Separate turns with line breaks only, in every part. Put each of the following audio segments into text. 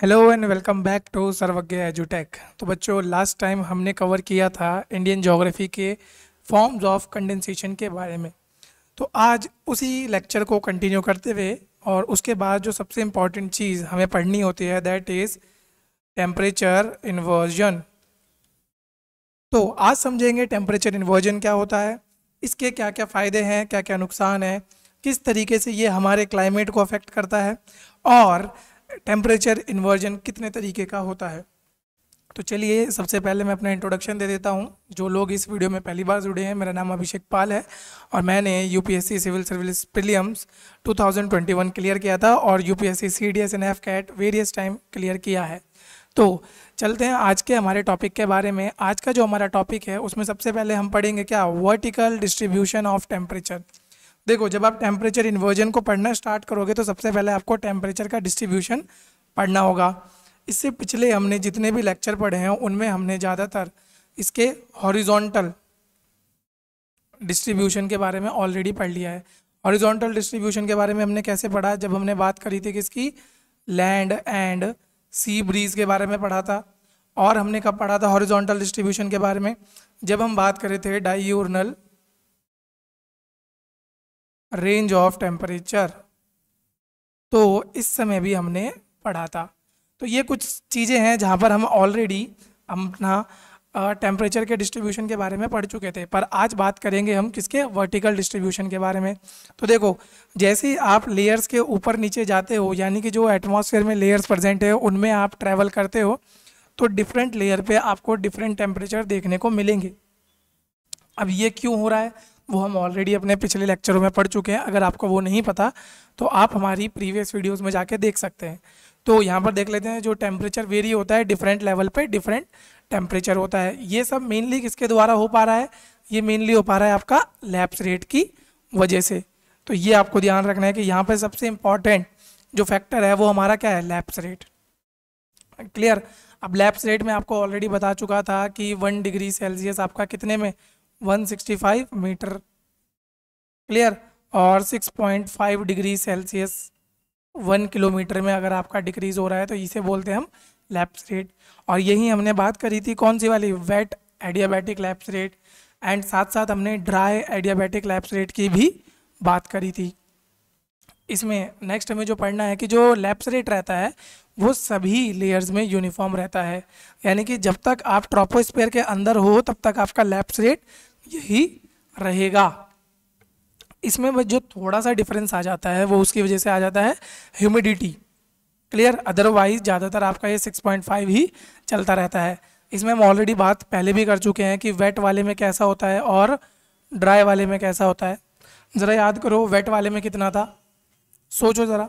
Hello and welcome back to Sarvagya एजुटेक तो बच्चों लास्ट टाइम हमने कवर किया था इंडियन जोग्राफी के फॉर्म्स ऑफ कंडेंसेशन के बारे में तो आज उसी लेक्चर को कंटिन्यू करते हुए और उसके बाद जो सबसे इम्पॉर्टेंट चीज़ हमें पढ़नी होती है दैट इज़ टेम्परेचर इन्वर्जन तो आज समझेंगे टेम्परेचर इन्वर्जन क्या होता है इसके क्या क्या फ़ायदे हैं क्या क्या नुकसान है किस तरीके से ये हमारे क्लाइमेट को अफेक्ट करता है और टेम्परेचर इन्वर्जन कितने तरीके का होता है तो चलिए सबसे पहले मैं अपना इंट्रोडक्शन दे देता हूँ जो लोग इस वीडियो में पहली बार जुड़े हैं मेरा नाम अभिषेक पाल है और मैंने UPSC civil service prelims 2021 clear किया था और UPSC CDS and AFCAT various time clear किया है तो चलते हैं आज के हमारे टॉपिक के बारे में आज का जो हमारा टॉपिक है उसमें सबसे पहले हम पढ़ेंगे क्या वर्टिकल डिस्ट्रीब्यूशन ऑफ टेम्परेचर देखो जब आप टेम्परेचर इन्वर्जन को पढ़ना स्टार्ट करोगे तो सबसे पहले आपको टेम्परेचर का डिस्ट्रीब्यूशन पढ़ना होगा इससे पिछले हमने जितने भी लेक्चर पढ़े हैं उनमें हमने ज़्यादातर इसके हॉरिजॉन्टल डिस्ट्रीब्यूशन के बारे में ऑलरेडी पढ़ लिया है हॉरिजॉन्टल डिस्ट्रीब्यूशन के बारे में हमने कैसे पढ़ा जब हमने बात करी थी किसकी लैंड एंड सी ब्रीज के बारे में पढ़ा था और हमने कब पढ़ा था हॉरिजॉन्टल डिस्ट्रीब्यूशन के बारे में जब हम बात करे थे डाइयूर्नल रेंज ऑफ टेम्परेचर तो इस समय भी हमने पढ़ा था तो ये कुछ चीज़ें हैं जहाँ पर हम ऑलरेडी अपना टेम्परेचर के डिस्ट्रीब्यूशन के बारे में पढ़ चुके थे पर आज बात करेंगे हम किसके वर्टिकल डिस्ट्रीब्यूशन के बारे में तो देखो जैसे ही आप लेयर्स के ऊपर नीचे जाते हो यानी कि जो एटमॉस्फेयर में लेयर्स प्रेजेंट है उनमें आप ट्रैवल करते हो तो डिफरेंट लेयर पे आपको डिफरेंट टेम्परेचर देखने को मिलेंगे अब ये क्यों हो रहा है वो हम ऑलरेडी अपने पिछले लेक्चरों में पढ़ चुके हैं अगर आपको वो नहीं पता तो आप हमारी प्रीवियस वीडियोस में जाके देख सकते हैं तो यहाँ पर देख लेते हैं जो टेम्परेचर वेरी होता है डिफरेंट लेवल पे डिफरेंट टेम्परेचर होता है ये सब मेनली किसके द्वारा हो पा रहा है ये मेनली हो पा रहा है आपका लैप्स रेट की वजह से तो ये आपको ध्यान रखना है कि यहाँ पर सबसे इम्पॉर्टेंट जो फैक्टर है वो हमारा क्या है लैप्स रेट क्लियर अब लैप्स रेट में आपको ऑलरेडी बता चुका था कि वन डिग्री सेल्सियस आपका कितने में 165 मीटर क्लियर और 6.5 डिग्री सेल्सियस वन किलोमीटर में अगर आपका डिक्रीज हो रहा है तो इसे बोलते हैं हम लैप्स रेट और यही हमने बात करी थी कौन सी वाली wet adiabatic lapse rate and साथ साथ हमने ड्राई एडियाबैटिक लैप्स रेट की भी बात करी थी इसमें नेक्स्ट हमें जो पढ़ना है कि जो लैप्स रेट रहता है वो सभी लेयर्स में यूनिफॉर्म रहता है यानी कि जब तक आप ट्रोपोस्पेयर के अंदर हो तब तक आपका लैप्स रेट यही रहेगा इसमें जो थोड़ा सा डिफरेंस आ जाता है वो उसकी वजह से आ जाता है ह्यूमिडिटी क्लियर अदरवाइज ज़्यादातर आपका ये 6.5 ही चलता रहता है इसमें हम ऑलरेडी बात पहले भी कर चुके हैं कि वेट वाले में कैसा होता है और ड्राई वाले में कैसा होता है ज़रा याद करो वेट वाले में कितना था सोचो ज़रा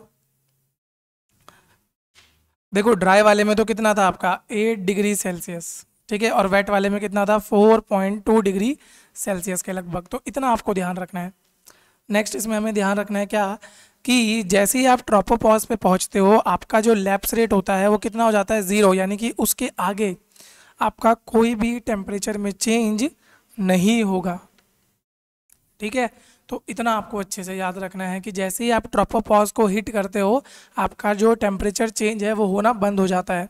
देखो ड्राई वाले में तो कितना था आपका एट डिग्री सेल्सियस ठीक है और वेट वाले में कितना था four point two degree Celsius के लगभग तो इतना आपको ध्यान रखना है नेक्स्ट इसमें हमें ध्यान रखना है क्या कि जैसे ही आप ट्रोपोपॉज पे पहुंचते हो आपका जो लैप्स रेट होता है वो कितना हो जाता है ज़ीरो यानी कि उसके आगे आपका कोई भी टेम्परेचर में चेंज नहीं होगा ठीक है तो इतना आपको अच्छे से याद रखना है कि जैसे ही आप ट्रोपोपॉज को हिट करते हो आपका जो टेम्परेचर चेंज है वो होना बंद हो जाता है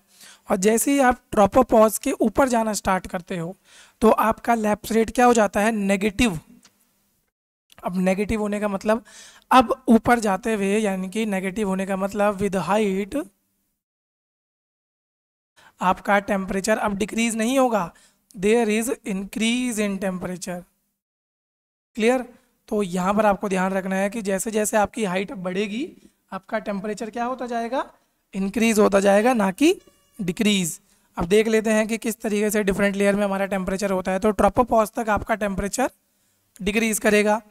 और जैसे ही आप ट्रॉपो पॉज के ऊपर जाना स्टार्ट करते हो तो आपका लैप्स रेट क्या हो जाता है नेगेटिव अब नेगेटिव होने का मतलब अब ऊपर जाते हुए यानी कि नेगेटिव होने का मतलब विद हाइट आपका टेम्परेचर अब डिक्रीज नहीं होगा there is increase in temperature clear तो यहां पर आपको ध्यान रखना है कि जैसे जैसे आपकी हाइट बढ़ेगी आपका टेम्परेचर क्या होता जाएगा इंक्रीज होता जाएगा ना कि डिक्रीज़ अब देख लेते हैं कि किस तरीके से डिफरेंट लेयर में हमारा टेम्परेचर होता है तो ट्रोपोपॉज तक आपका टेम्परेचर डिक्रीज़ करेगा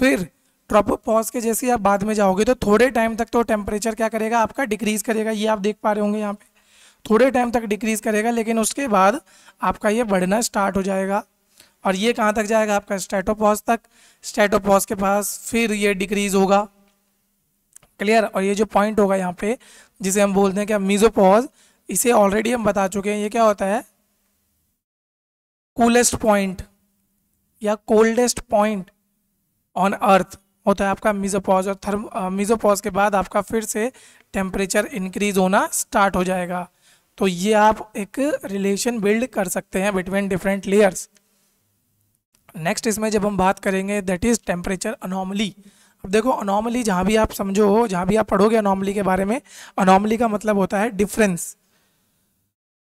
फिर ट्रोपोपॉज के जैसे आप बाद में जाओगे तो थोड़े टाइम तक तो टेम्परेचर क्या करेगा आपका डिक्रीज़ करेगा ये आप देख पा रहे होंगे यहाँ पे थोड़े टाइम तक डिक्रीज़ करेगा लेकिन उसके बाद आपका ये बढ़ना स्टार्ट हो जाएगा और ये कहाँ तक जाएगा आपका स्टेटोपॉज तक स्टेटोपॉज के पास फिर ये डिक्रीज़ होगा क्लियर और ये जो पॉइंट होगा यहाँ पे जिसे हम बोलते हैं कि मीजोपॉज इसे ऑलरेडी हम बता चुके हैं ये क्या होता है कूलेस्ट पॉइंट या कोल्डेस्ट पॉइंट ऑन अर्थ होता है आपका मिजोपॉज और थर्म मिजोपॉज के बाद आपका फिर से टेम्परेचर इंक्रीज होना स्टार्ट हो जाएगा तो ये आप एक रिलेशन बिल्ड कर सकते हैं बिटवीन डिफरेंट लेयर्स नेक्स्ट इसमें जब हम बात करेंगे दैट इज़ टेम्परेचर अनोमली अब देखो अनोमली जहाँ भी आप समझो हो जहाँ भी आप पढ़ोगे अनोमली के बारे में अनोमली का मतलब होता है डिफरेंस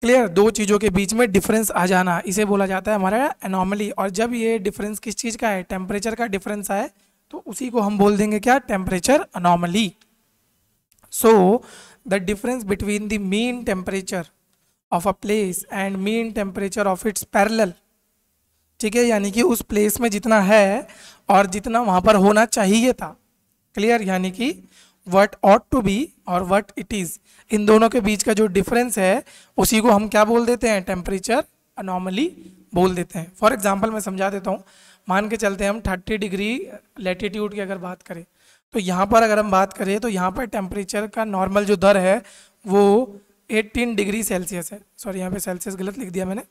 क्लियर दो चीज़ों के बीच में डिफरेंस आ जाना इसे बोला जाता है हमारा एनॉमली और जब ये डिफरेंस किस चीज़ का है टेम्परेचर का डिफरेंस आए तो उसी को हम बोल देंगे क्या temperature anomaly so the difference between the mean temperature of a place and mean temperature of its parallel ठीक है यानी कि उस प्लेस में जितना है और जितना वहाँ पर होना चाहिए था क्लियर यानी कि वट ऑट टू बी और वट इट इज़ इन दोनों के बीच का जो डिफरेंस है उसी को हम क्या बोल देते हैं टेम्परेचर अनॉर्मली बोल देते हैं फॉर एग्जाम्पल मैं समझा देता हूँ मान के चलते हैं हम थर्टी डिग्री लेटीट्यूड की अगर बात करें तो यहाँ पर अगर हम बात करें तो यहाँ पर टेम्परेचर का नॉर्मल जो दर है वो 18 डिग्री सेल्सियस है सॉरी यहाँ पे सेल्सियस गलत लिख दिया मैंने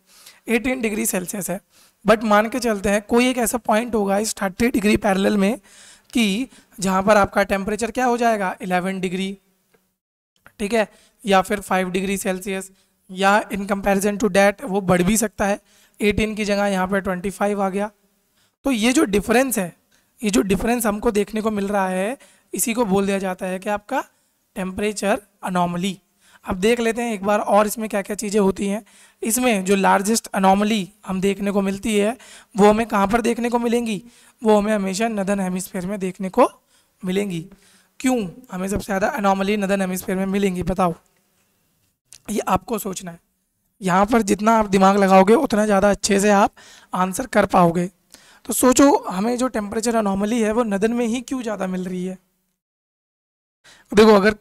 18 डिग्री सेल्सियस है बट मान के चलते हैं कोई एक ऐसा पॉइंट होगा इस 30 डिग्री पैरेलल में कि जहाँ पर आपका टेम्परेचर क्या हो जाएगा 11 डिग्री ठीक है या फिर 5 डिग्री सेल्सियस या इन कंपैरिजन टू डैट वो बढ़ भी सकता है 18 की जगह यहाँ पर 25 आ गया तो ये जो डिफरेंस है ये जो डिफरेंस हमको देखने को मिल रहा है इसी को बोल दिया जाता है कि आपका टेम्परेचर अनोमली अब देख लेते हैं एक बार और इसमें क्या क्या चीज़ें होती हैं इसमें जो लार्जेस्ट अनोमली हम देखने को मिलती है वो हमें कहाँ पर देखने को मिलेंगी वो हमें हमेशा नदन हेमिस्फेयर में देखने को मिलेंगी क्यों हमें सबसे ज़्यादा अनोमली नदन हेमिस्फेयर में मिलेंगी बताओ ये आपको सोचना है यहाँ पर जितना आप दिमाग लगाओगे उतना ज़्यादा अच्छे से आप आंसर कर पाओगे तो सोचो हमें जो टेम्परेचर अनॉर्मली है वो नदन में ही क्यों ज़्यादा मिल रही है देखो अगर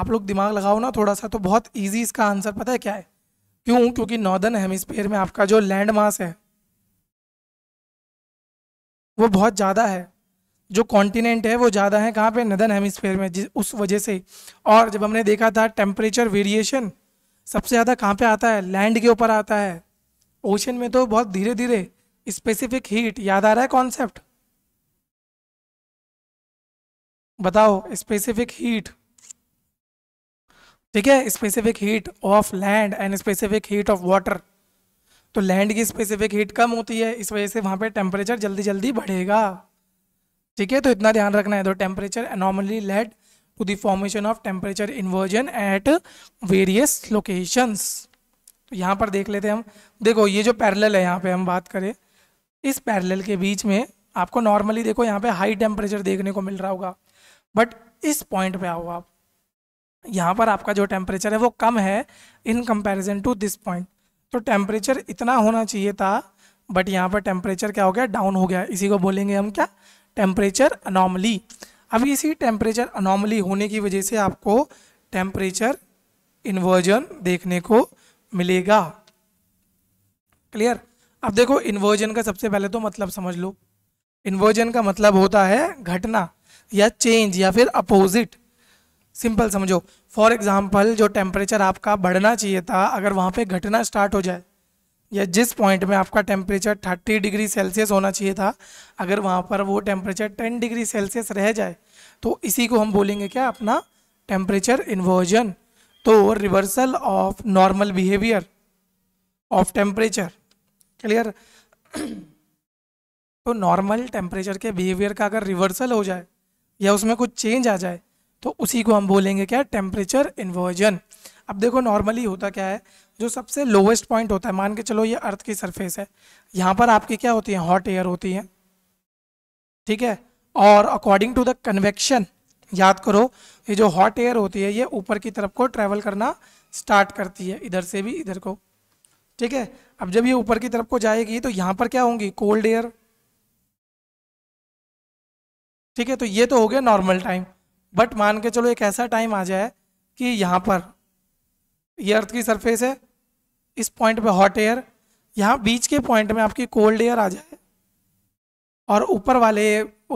आप लोग दिमाग लगाओ ना थोड़ा सा तो बहुत ईजी इसका आंसर पता है क्या है क्यों क्योंकि नॉर्दर्न हेमिस्फेयर में आपका जो लैंड मास है वो बहुत ज़्यादा है जो कॉन्टिनेंट है वो ज़्यादा है कहाँ पे नदन हेमिस्फेयर में जिस उस वजह से और जब हमने देखा था टेम्परेचर वेरिएशन सबसे ज़्यादा कहाँ पे आता है लैंड के ऊपर आता है ओशन में तो बहुत धीरे धीरे स्पेसिफिक हीट याद आ रहा है कॉन्सेप्ट बताओ स्पेसिफिक हीट ठीक है specific heat of land and specific heat of water तो लैंड की स्पेसिफिक हीट कम होती है इस वजह से वहाँ पे टेम्परेचर जल्दी जल्दी बढ़ेगा ठीक है तो इतना ध्यान रखना है तो temperature anomaly led to the formation of temperature inversion at various locations तो यहाँ पर देख लेते हैं हम देखो ये जो पैरेलल है यहाँ पे हम बात करें इस पैरेलल के बीच में आपको नॉर्मली देखो यहाँ पे हाई टेम्परेचर देखने को मिल रहा होगा बट इस पॉइंट पे आओ आप यहाँ पर आपका जो टेम्परेचर है वो कम है in comparison to this point तो टेम्परेचर इतना होना चाहिए था बट यहाँ पर टेम्परेचर क्या हो गया डाउन हो गया इसी को बोलेंगे हम क्या टेम्परेचर अनॉमली अब इसी टेम्परेचर अनॉमली होने की वजह से आपको टेम्परेचर इन्वर्जन देखने को मिलेगा क्लियर अब देखो इन्वर्जन का सबसे पहले तो मतलब समझ लो इन्वर्जन का मतलब होता है घटना या चेंज या फिर अपोजिट सिंपल समझो फॉर एग्ज़ाम्पल जो टेम्परेचर आपका बढ़ना चाहिए था अगर वहाँ पे घटना स्टार्ट हो जाए या जिस पॉइंट में आपका टेम्परेचर 30 डिग्री सेल्सियस होना चाहिए था अगर वहाँ पर वो टेम्परेचर 10 डिग्री सेल्सियस रह जाए तो इसी को हम बोलेंगे क्या अपना टेम्परेचर इन्वर्जन तो reversal of normal behaviour of temperature clear तो नॉर्मल टेम्परेचर के बिहेवियर का अगर रिवर्सल हो जाए या उसमें कुछ चेंज आ जाए तो उसी को हम बोलेंगे क्या टेम्परेचर इन्वर्जन अब देखो नॉर्मली होता क्या है जो सबसे लोवेस्ट पॉइंट होता है मान के चलो ये अर्थ की सरफेस है यहाँ पर आपकी क्या होती है हॉट एयर होती है ठीक है और अकॉर्डिंग टू द कन्वेक्शन याद करो ये जो हॉट एयर होती है ये ऊपर की तरफ को ट्रेवल करना स्टार्ट करती है इधर से भी इधर को ठीक है अब जब ये ऊपर की तरफ को जाएगी तो यहाँ पर क्या होंगी कोल्ड एयर ठीक है तो ये तो हो गया नॉर्मल टाइम बट मान के चलो एक ऐसा टाइम आ जाए कि यहाँ पर ये अर्थ की सरफेस है इस पॉइंट पे हॉट एयर यहाँ बीच के पॉइंट में आपकी कोल्ड एयर आ जाए और ऊपर वाले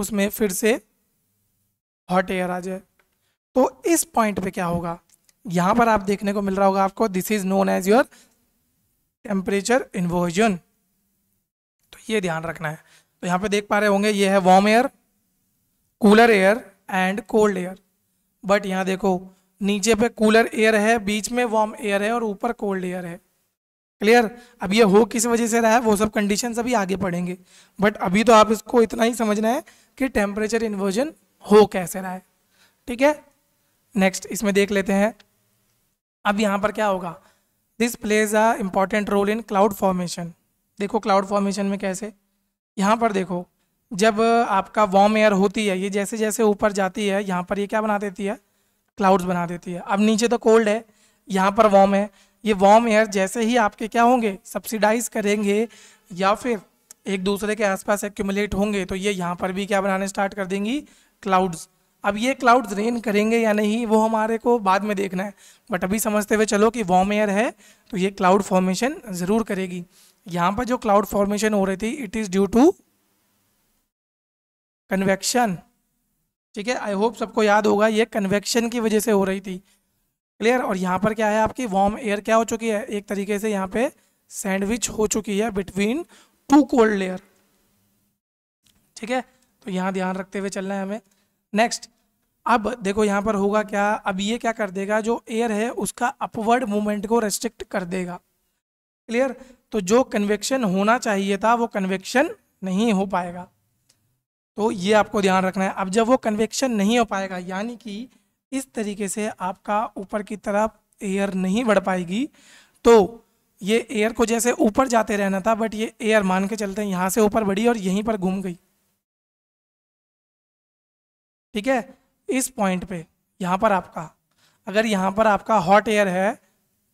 उसमें फिर से हॉट एयर आ जाए तो इस पॉइंट पे क्या होगा यहाँ पर आप देखने को मिल रहा होगा आपको this is known as your temperature inversion तो ये ध्यान रखना है तो यहाँ पे देख पा रहे होंगे ये है warm air cooler air and cold air but यहाँ देखो नीचे पे कूलर एयर है बीच में वार्म एयर है और ऊपर कोल्ड एयर है क्लियर अब ये हो किस वजह से रहा है वो सब कंडीशन अभी आगे पढ़ेंगे बट अभी तो आप इसको इतना ही समझना है कि टेम्परेचर इन्वर्जन हो कैसे रहा है ठीक है नेक्स्ट इसमें देख लेते हैं अब यहाँ पर क्या होगा this plays a important role in cloud formation देखो क्लाउड फॉर्मेशन में कैसे यहाँ पर देखो जब आपका वार्म एयर होती है ये जैसे जैसे ऊपर जाती है यहाँ पर ये क्या बना देती है क्लाउड्स बना देती है अब नीचे तो कोल्ड है यहाँ पर वार्म है ये वार्म एयर जैसे ही आपके क्या होंगे सब्सिडाइज करेंगे या फिर एक दूसरे के आसपास एक्यूमुलेट होंगे तो ये यहाँ पर भी क्या बनाने स्टार्ट कर देंगी क्लाउड्स अब ये क्लाउड्स रेन करेंगे या नहीं वो हमारे को बाद में देखना है बट अभी समझते हुए चलो कि वार्म एयर है तो ये क्लाउड फॉर्मेशन ज़रूर करेगी यहाँ पर जो क्लाउड फॉर्मेशन हो रही थी it is due to convection ठीक है आई होप सबको याद होगा ये कन्वेक्शन की वजह से हो रही थी क्लियर और यहाँ पर क्या है आपकी वार्म एयर क्या हो चुकी है एक तरीके से यहाँ पे सैंडविच हो चुकी है बिटवीन टू कोल्ड लेयर ठीक है तो यहाँ ध्यान रखते हुए चलना है हमें नेक्स्ट अब देखो यहाँ पर होगा क्या अब ये क्या कर देगा जो एयर है उसका अपवर्ड मूवमेंट को रेस्ट्रिक्ट कर देगा क्लियर तो जो कन्वेक्शन होना चाहिए था वो कन्वेक्शन नहीं हो पाएगा तो ये आपको ध्यान रखना है अब जब वो कन्वेक्शन नहीं हो पाएगा यानी कि इस तरीके से आपका ऊपर की तरफ एयर नहीं बढ़ पाएगी तो ये एयर को जैसे ऊपर जाते रहना था बट ये एयर मान के चलते हैं यहाँ से ऊपर बढ़ी और यहीं पर घूम गई ठीक है इस पॉइंट पे यहाँ पर आपका अगर यहाँ पर आपका हॉट एयर है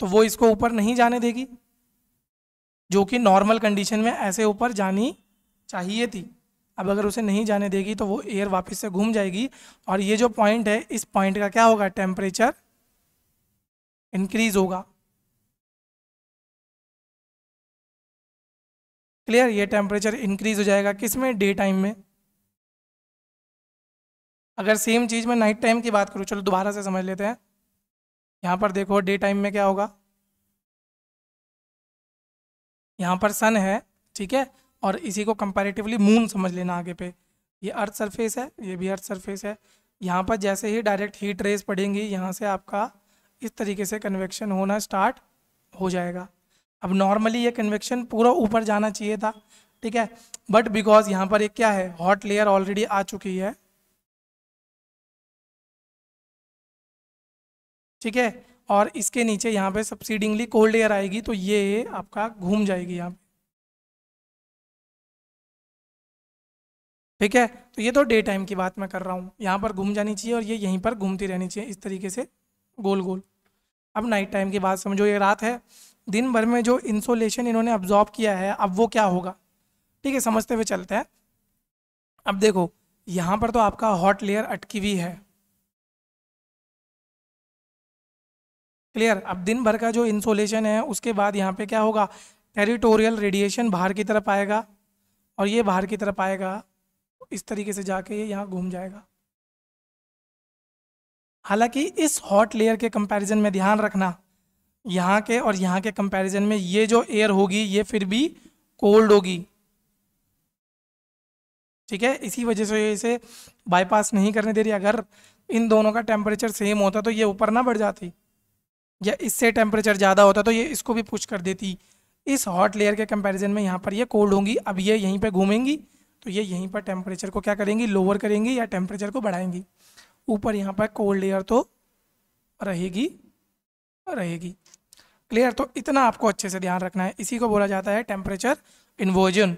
तो वो इसको ऊपर नहीं जाने देगी जो कि नॉर्मल कंडीशन में ऐसे ऊपर जानी चाहिए थी अब अगर उसे नहीं जाने देगी तो वो एयर वापस से घूम जाएगी और ये जो पॉइंट है इस पॉइंट का क्या होगा टेम्परेचर इंक्रीज होगा क्लियर ये टेम्परेचर इंक्रीज हो जाएगा किस में डे टाइम में अगर सेम चीज़ में नाइट टाइम की बात करूं चलो दोबारा से समझ लेते हैं यहां पर देखो डे टाइम में क्या होगा यहां पर सन है ठीक है और इसी को कंपैरेटिवली मून समझ लेना आगे पे ये अर्थ सरफेस है ये भी अर्थ सरफेस है यहाँ पर जैसे ही डायरेक्ट हीट रेस पड़ेंगी यहाँ से आपका इस तरीके से कन्वेक्शन होना स्टार्ट हो जाएगा अब नॉर्मली ये कन्वेक्शन पूरा ऊपर जाना चाहिए था ठीक है बट बिकॉज यहाँ पर एक क्या है हॉट लेयर ऑलरेडी आ चुकी है ठीक है और इसके नीचे यहाँ पे सब्सिडिंगली कोल्ड एयर आएगी तो ये आपका घूम जाएगी यहाँ पे ठीक है तो ये तो डे टाइम की बात मैं कर रहा हूँ यहाँ पर घूम जानी चाहिए और ये यहीं पर घूमती रहनी चाहिए इस तरीके से गोल गोल अब नाइट टाइम की बात समझो ये रात है दिन भर में जो इंसोलेशन इन्होंने अब्जॉर्ब किया है अब वो क्या होगा ठीक है समझते हुए चलते हैं अब देखो यहाँ पर तो आपका हॉट लेयर अटकी हुई है क्लियर अब दिन भर का जो इंसोलेशन है उसके बाद यहाँ पे क्या होगा टेरिटोरियल रेडिएशन बाहर की तरफ आएगा और ये बाहर की तरफ आएगा इस तरीके से जाके ये यहाँ घूम जाएगा हालांकि इस हॉट लेयर के कंपैरिजन में ध्यान रखना यहाँ के और यहाँ के कंपैरिजन में ये जो एयर होगी ये फिर भी कोल्ड होगी ठीक है इसी वजह से इसे बाईपास नहीं करने दे रही अगर इन दोनों का टेम्परेचर सेम होता तो ये ऊपर ना बढ़ जाती या इससे टेम्परेचर ज़्यादा होता तो ये इसको भी पुश कर देती इस हॉट लेयर के कंपैरिजन में यहाँ पर ये कोल्ड होंगी अब ये यहीं पे घूमेंगी तो ये यहीं पर टेम्परेचर को क्या करेंगी लोअर करेंगी या टेम्परेचर को बढ़ाएंगी ऊपर यहाँ पर कोल्ड एयर तो रहेगी रहेगी क्लियर तो इतना आपको अच्छे से ध्यान रखना है इसी को बोला जाता है टेम्परेचर इन्वर्जन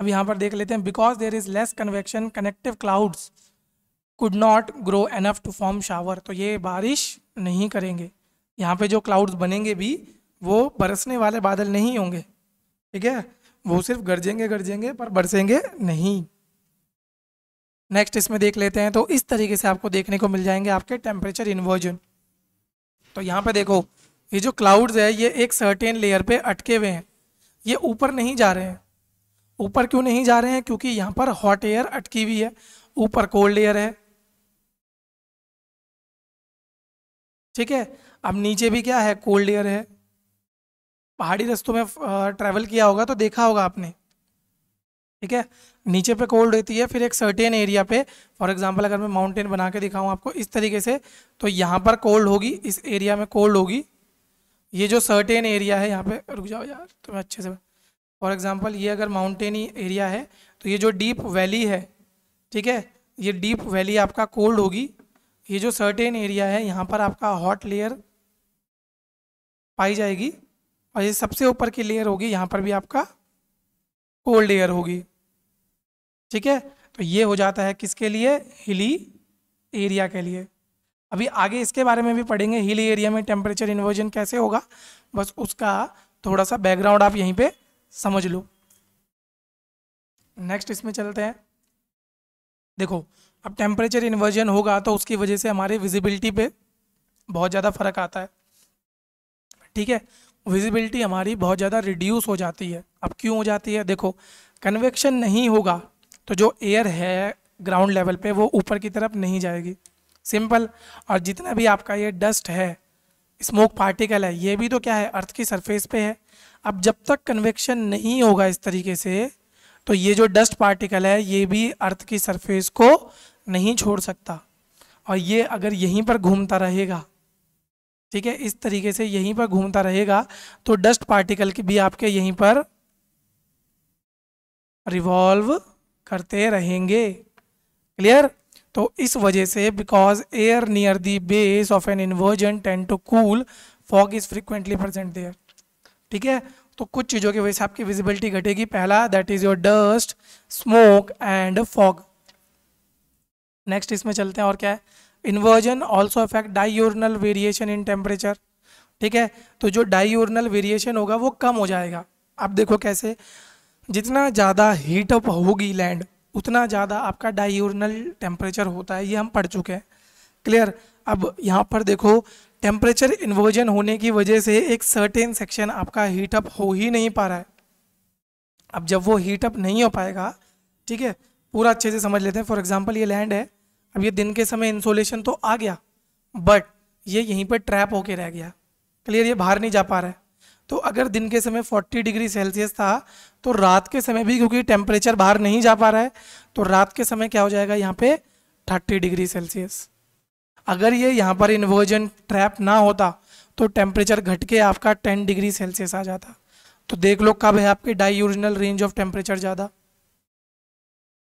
अब यहाँ पर देख लेते हैं because there is less convection connective clouds could not grow enough to form shower तो ये बारिश नहीं करेंगे यहाँ पे जो क्लाउड्स बनेंगे भी वो बरसने वाले बादल नहीं होंगे ठीक है वो सिर्फ गरजेंगे गरजेंगे पर बरसेंगे नहीं नेक्स्ट इसमें देख लेते हैं तो इस तरीके से आपको देखने को मिल जाएंगे आपके टेम्परेचर इन्वर्जन तो यहाँ पे देखो ये जो क्लाउड्स है ये एक सर्टेन लेयर पे अटके हुए हैं ये ऊपर नहीं जा रहे हैं ऊपर क्यों नहीं जा रहे हैं क्योंकि यहाँ पर हॉट एयर अटकी हुई है ऊपर कोल्ड एयर है ठीक है अब नीचे भी क्या है कोल्ड एयर है पहाड़ी रस्तों में ट्रैवल किया होगा तो देखा होगा आपने ठीक है नीचे पे कोल्ड रहती है फिर एक सर्टेन एरिया पे फॉर एग्जांपल अगर मैं माउंटेन बना के दिखाऊँ आपको इस तरीके से तो यहाँ पर कोल्ड होगी इस एरिया में कोल्ड होगी ये जो सर्टेन एरिया है यहाँ पे रुक जाओ यार तो मैं अच्छे से फॉर एग्जाम्पल ये अगर माउंटेनी एरिया है तो ये जो डीप वैली है ठीक है ये डीप वैली आपका कोल्ड होगी ये जो सर्टेन एरिया है यहाँ पर आपका हॉट लेयर पाई जाएगी और ये सबसे ऊपर की लेयर होगी यहाँ पर भी आपका कोल्ड एयर होगी ठीक है तो ये हो जाता है किसके लिए हिली एरिया के लिए अभी आगे इसके बारे में भी पढ़ेंगे हिल एरिया में टेम्परेचर इन्वर्जन कैसे होगा बस उसका थोड़ा सा बैकग्राउंड आप यहीं पे समझ लो नेक्स्ट इसमें चलते हैं देखो अब टेम्परेचर इन्वर्जन होगा तो उसकी वजह से हमारे विजिबिलिटी पे बहुत ज़्यादा फर्क आता है ठीक है विजिबिलिटी हमारी बहुत ज़्यादा रिड्यूस हो जाती है अब क्यों हो जाती है देखो कन्वेक्शन नहीं होगा तो जो एयर है ग्राउंड लेवल पे वो ऊपर की तरफ नहीं जाएगी सिंपल और जितना भी आपका ये डस्ट है स्मोक पार्टिकल है ये भी तो क्या है अर्थ की सरफेस पे है अब जब तक कन्वेक्शन नहीं होगा इस तरीके से तो ये जो डस्ट पार्टिकल है ये भी अर्थ की सरफेस को नहीं छोड़ सकता और ये अगर यहीं पर घूमता रहेगा ठीक है इस तरीके से यहीं पर घूमता रहेगा तो डस्ट पार्टिकल की भी आपके यहीं पर रिवॉल्व करते रहेंगे क्लियर तो इस वजह से because air near the base of an inversion tend to cool fog is frequently present there ठीक है तो कुछ चीज़ों की वजह से आपकी विजिबिलिटी घटेगी पहला that is your dust smoke and fog next इसमें चलते हैं और क्या है inversion also affect diurnal variation in temperature ठीक है तो जो डाइयोरनल वेरिएशन होगा वो कम हो जाएगा आप देखो कैसे जितना ज़्यादा हीटअप होगी लैंड उतना ज़्यादा आपका डाइयोरनल टेम्परेचर होता है ये हम पढ़ चुके हैं क्लियर अब यहाँ पर देखो टेम्परेचर इन्वर्जन होने की वजह से एक सर्टेन सेक्शन आपका हीटअप हो ही नहीं पा रहा है अब जब वो हीटअप नहीं हो पाएगा ठीक है पूरा अच्छे से समझ लेते हैं फॉर एग्जाम्पल ये लैंड है अब ये दिन के समय इंसोलेशन तो आ गया बट ये यहीं पर ट्रैप होके रह गया क्लियर ये बाहर नहीं जा पा रहा है तो अगर दिन के समय 40 डिग्री सेल्सियस था तो रात के समय भी क्योंकि टेम्परेचर बाहर नहीं जा पा रहा है तो रात के समय क्या हो जाएगा यहाँ पे 30 डिग्री सेल्सियस अगर ये यहाँ पर इन्वर्जन ट्रैप ना होता तो टेम्परेचर घट के आपका 10 डिग्री सेल्सियस आ जाता तो देख लो कब है आपके डाई रेंज ऑफ टेम्परेचर ज़्यादा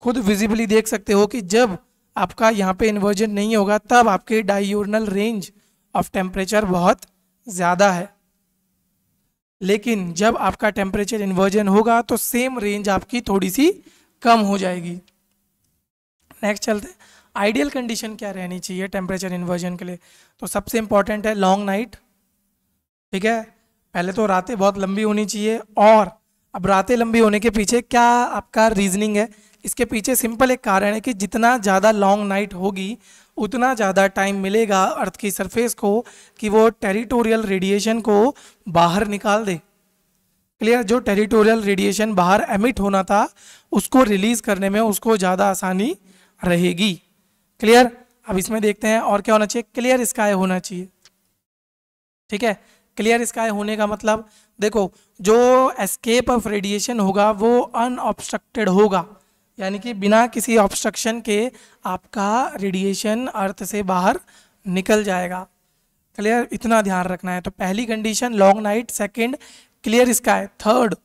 खुद विजिबली देख सकते हो कि जब आपका यहाँ पे इन्वर्जन नहीं होगा तब आपके डायोरनल रेंज ऑफ टेम्परेचर बहुत ज़्यादा है लेकिन जब आपका टेम्परेचर इन्वर्जन होगा तो सेम रेंज आपकी थोड़ी सी कम हो जाएगी नेक्स्ट चलते हैं आइडियल कंडीशन क्या रहनी चाहिए टेम्परेचर इन्वर्जन के लिए तो सबसे इम्पॉर्टेंट है लॉन्ग नाइट ठीक है पहले तो रातें बहुत लंबी होनी चाहिए और अब रातें लंबी होने के पीछे क्या आपका रीजनिंग है इसके पीछे सिंपल एक कारण है कि जितना ज़्यादा लॉन्ग नाइट होगी उतना ज़्यादा टाइम मिलेगा अर्थ की सरफेस को कि वो टेरिटोरियल रेडिएशन को बाहर निकाल दे क्लियर जो टेरिटोरियल रेडिएशन बाहर एमिट होना था उसको रिलीज करने में उसको ज़्यादा आसानी रहेगी क्लियर अब इसमें देखते हैं और क्या होना चाहिए क्लियर स्काई होना चाहिए ठीक है क्लियर स्काई होने का मतलब देखो जो एस्केप ऑफ रेडिएशन होगा वो अनऑब्स्ट्रक्टेड होगा यानी कि बिना किसी ऑब्स्ट्रक्शन के आपका रेडिएशन अर्थ से बाहर निकल जाएगा क्लियर इतना ध्यान रखना है तो पहली condition long night second clear sky third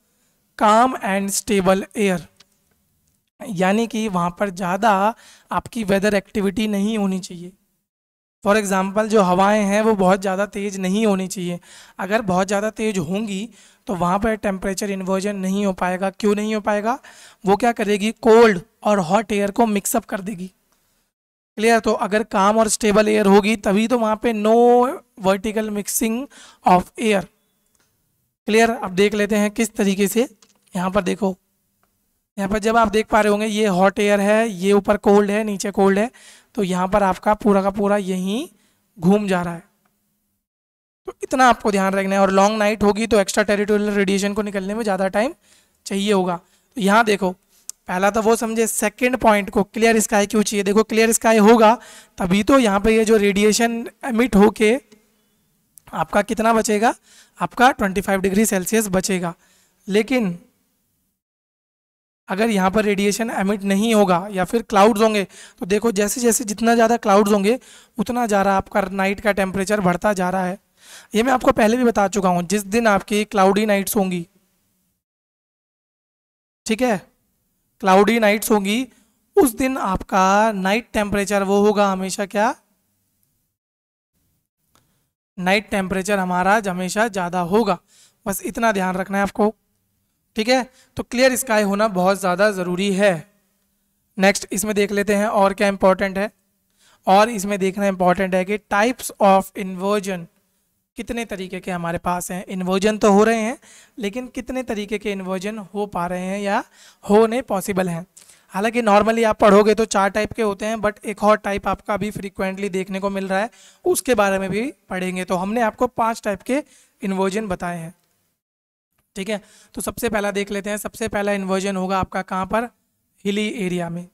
calm and stable air यानी कि वहाँ पर ज़्यादा आपकी वेदर एक्टिविटी नहीं होनी चाहिए फॉर एग्ज़ाम्पल जो हवाएं हैं वो बहुत ज़्यादा तेज़ नहीं होनी चाहिए अगर बहुत ज़्यादा तेज़ होंगी तो वहाँ पर टेम्परेचर इन्वर्जन नहीं हो पाएगा क्यों नहीं हो पाएगा वो क्या करेगी कोल्ड और हॉट एयर को मिक्सअप कर देगी क्लियर तो अगर काम और स्टेबल एयर होगी तभी तो वहाँ पे no vertical mixing of air clear अब देख लेते हैं किस तरीके से यहाँ पर देखो यहाँ पर जब आप देख पा रहे होंगे ये हॉट एयर है ये ऊपर कोल्ड है नीचे कोल्ड है तो यहाँ पर आपका पूरा का पूरा यही घूम जा रहा है तो इतना आपको ध्यान रखना है और लॉन्ग नाइट होगी तो एक्स्ट्रा टेरिटोरियल रेडिएशन को निकलने में ज़्यादा टाइम चाहिए होगा तो यहां देखो पहला तो वो समझे सेकंड पॉइंट को क्लियर स्काई क्यों चाहिए देखो क्लियर स्काई होगा तभी तो यहाँ पे ये यह जो रेडिएशन एमिट होके आपका कितना बचेगा आपका 25 डिग्री सेल्सियस बचेगा लेकिन अगर यहाँ पर रेडिएशन एमिट नहीं होगा या फिर क्लाउड्स होंगे तो देखो जैसे जैसे जितना ज़्यादा क्लाउड्स होंगे उतना जा रहा आपका नाइट का टेम्परेचर बढ़ता जा रहा है ये मैं आपको पहले भी बता चुका हूँ जिस दिन आपकी क्लाउडी नाइट्स होंगी ठीक है क्लाउडी नाइट्स होंगी उस दिन आपका नाइट टेम्परेचर वो होगा हमेशा क्या नाइट टेम्परेचर हमारा हमेशा ज़्यादा होगा बस इतना ध्यान रखना है आपको ठीक है तो क्लियर स्काई होना बहुत ज़्यादा ज़रूरी है नेक्स्ट इसमें देख लेते हैं और क्या इंपॉर्टेंट है और इसमें देखना इंपॉर्टेंट है कि टाइप्स ऑफ इन्वर्जन कितने तरीके के हमारे पास हैं इन्वर्जन तो हो रहे हैं लेकिन कितने तरीके के इन्वर्जन हो पा रहे हैं या होने पॉसिबल हैं हालांकि नॉर्मली आप पढ़ोगे तो चार टाइप के होते हैं बट एक और टाइप आपका अभी फ्रीक्वेंटली देखने को मिल रहा है उसके बारे में भी पढ़ेंगे तो हमने आपको पांच टाइप के इन्वर्जन बताए हैं ठीक है तो सबसे पहला देख लेते हैं सबसे पहला इन्वर्जन होगा आपका कहाँ पर हिली एरिया में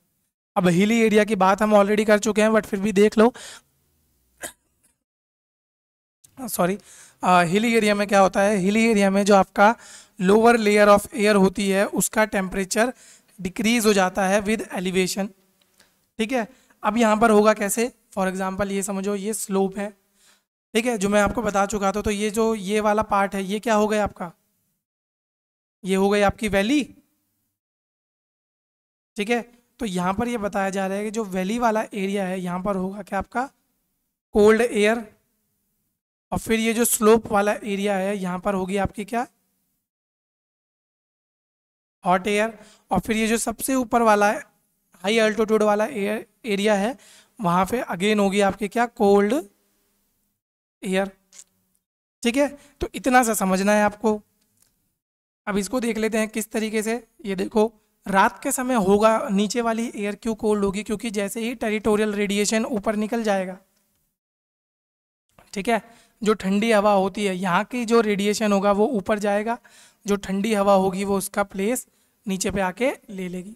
अब हिली एरिया की बात हम ऑलरेडी कर चुके हैं बट फिर भी देख लो सॉरी हिली एरिया में क्या होता है हिली एरिया में जो आपका लोअर लेयर ऑफ एयर होती है उसका टेम्परेचर डिक्रीज हो जाता है विद एलिवेशन ठीक है अब यहाँ पर होगा कैसे फॉर एग्जाम्पल ये समझो ये स्लोप है ठीक है जो मैं आपको बता चुका था तो ये जो ये वाला पार्ट है ये क्या हो गया आपका ये हो गई आपकी वैली ठीक है तो यहां पर ये बताया जा रहा है कि जो वैली वाला एरिया है यहां पर होगा क्या आपका कोल्ड एयर और फिर ये जो स्लोप वाला एरिया है यहां पर होगी आपकी क्या हॉट एयर और फिर ये जो सबसे ऊपर वाला हाई अल्टीट्यूड वाला एयर एरिया है वहां पे अगेन होगी आपकी क्या कोल्ड एयर ठीक है तो इतना सा समझना है आपको अब इसको देख लेते हैं किस तरीके से ये देखो रात के समय होगा नीचे वाली एयर क्यों कोल्ड होगी क्योंकि जैसे ही टेरिटोरियल रेडिएशन ऊपर निकल जाएगा ठीक है जो ठंडी हवा होती है यहाँ की जो रेडिएशन होगा वो ऊपर जाएगा जो ठंडी हवा होगी वो उसका प्लेस नीचे पे आके ले लेगी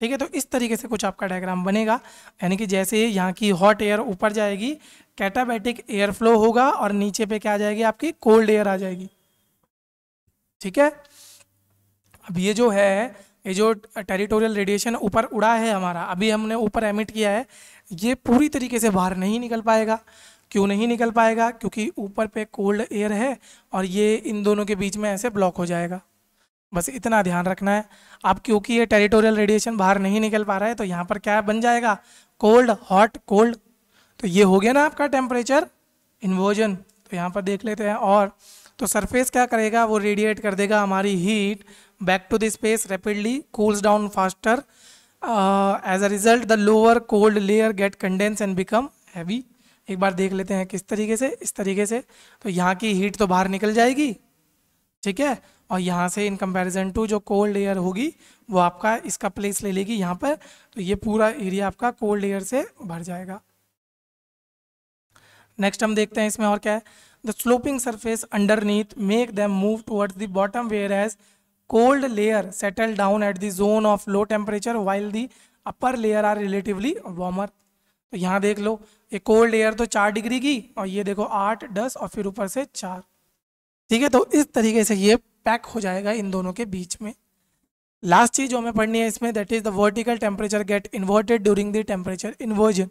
ठीक है तो इस तरीके से कुछ आपका डायग्राम बनेगा यानी कि जैसे ही यहाँ की हॉट एयर ऊपर जाएगी कैटाबैटिक एयर फ्लो होगा और नीचे पे क्या आ जाएगी आपकी कोल्ड एयर आ जाएगी ठीक है अब ये जो है ये जो टेरिटोरियल रेडिएशन ऊपर उड़ा है हमारा अभी हमने ऊपर एमिट किया है ये पूरी तरीके से बाहर नहीं निकल पाएगा क्यों नहीं निकल पाएगा क्योंकि ऊपर पे कोल्ड एयर है और ये इन दोनों के बीच में ऐसे ब्लॉक हो जाएगा बस इतना ध्यान रखना है अब क्योंकि ये टेरिटोरियल रेडिएशन बाहर नहीं निकल पा रहा है तो यहाँ पर क्या बन जाएगा कोल्ड हॉट कोल्ड तो ये हो गया ना आपका टेम्परेचर इन्वर्जन तो यहाँ पर देख लेते हैं और तो सरफेस क्या करेगा वो रेडिएट कर देगा हमारी heat back to the space rapidly cools down faster as a result the lower cold layer get condense and become heavy एक बार देख लेते हैं किस तरीके से इस तरीके से तो यहाँ की हीट तो बाहर निकल जाएगी ठीक है और यहाँ से इन कंपैरिजन टू जो कोल्ड एयर होगी वो आपका इसका प्लेस ले लेगी यहाँ पर तो ये पूरा एरिया आपका कोल्ड एयर से भर जाएगा नेक्स्ट हम देखते हैं इसमें और क्या है the sloping surface underneath make them move towards the bottom whereas cold layer settle down at the zone of low temperature while the upper layer are relatively warmer तो यहाँ देख लो ये कोल्ड एयर तो चार डिग्री की और ये देखो आठ दस और फिर ऊपर से चार ठीक है तो इस तरीके से ये पैक हो जाएगा इन दोनों के बीच में लास्ट चीज जो हमें पढ़नी है इसमें that is the vertical temperature get inverted during the temperature inversion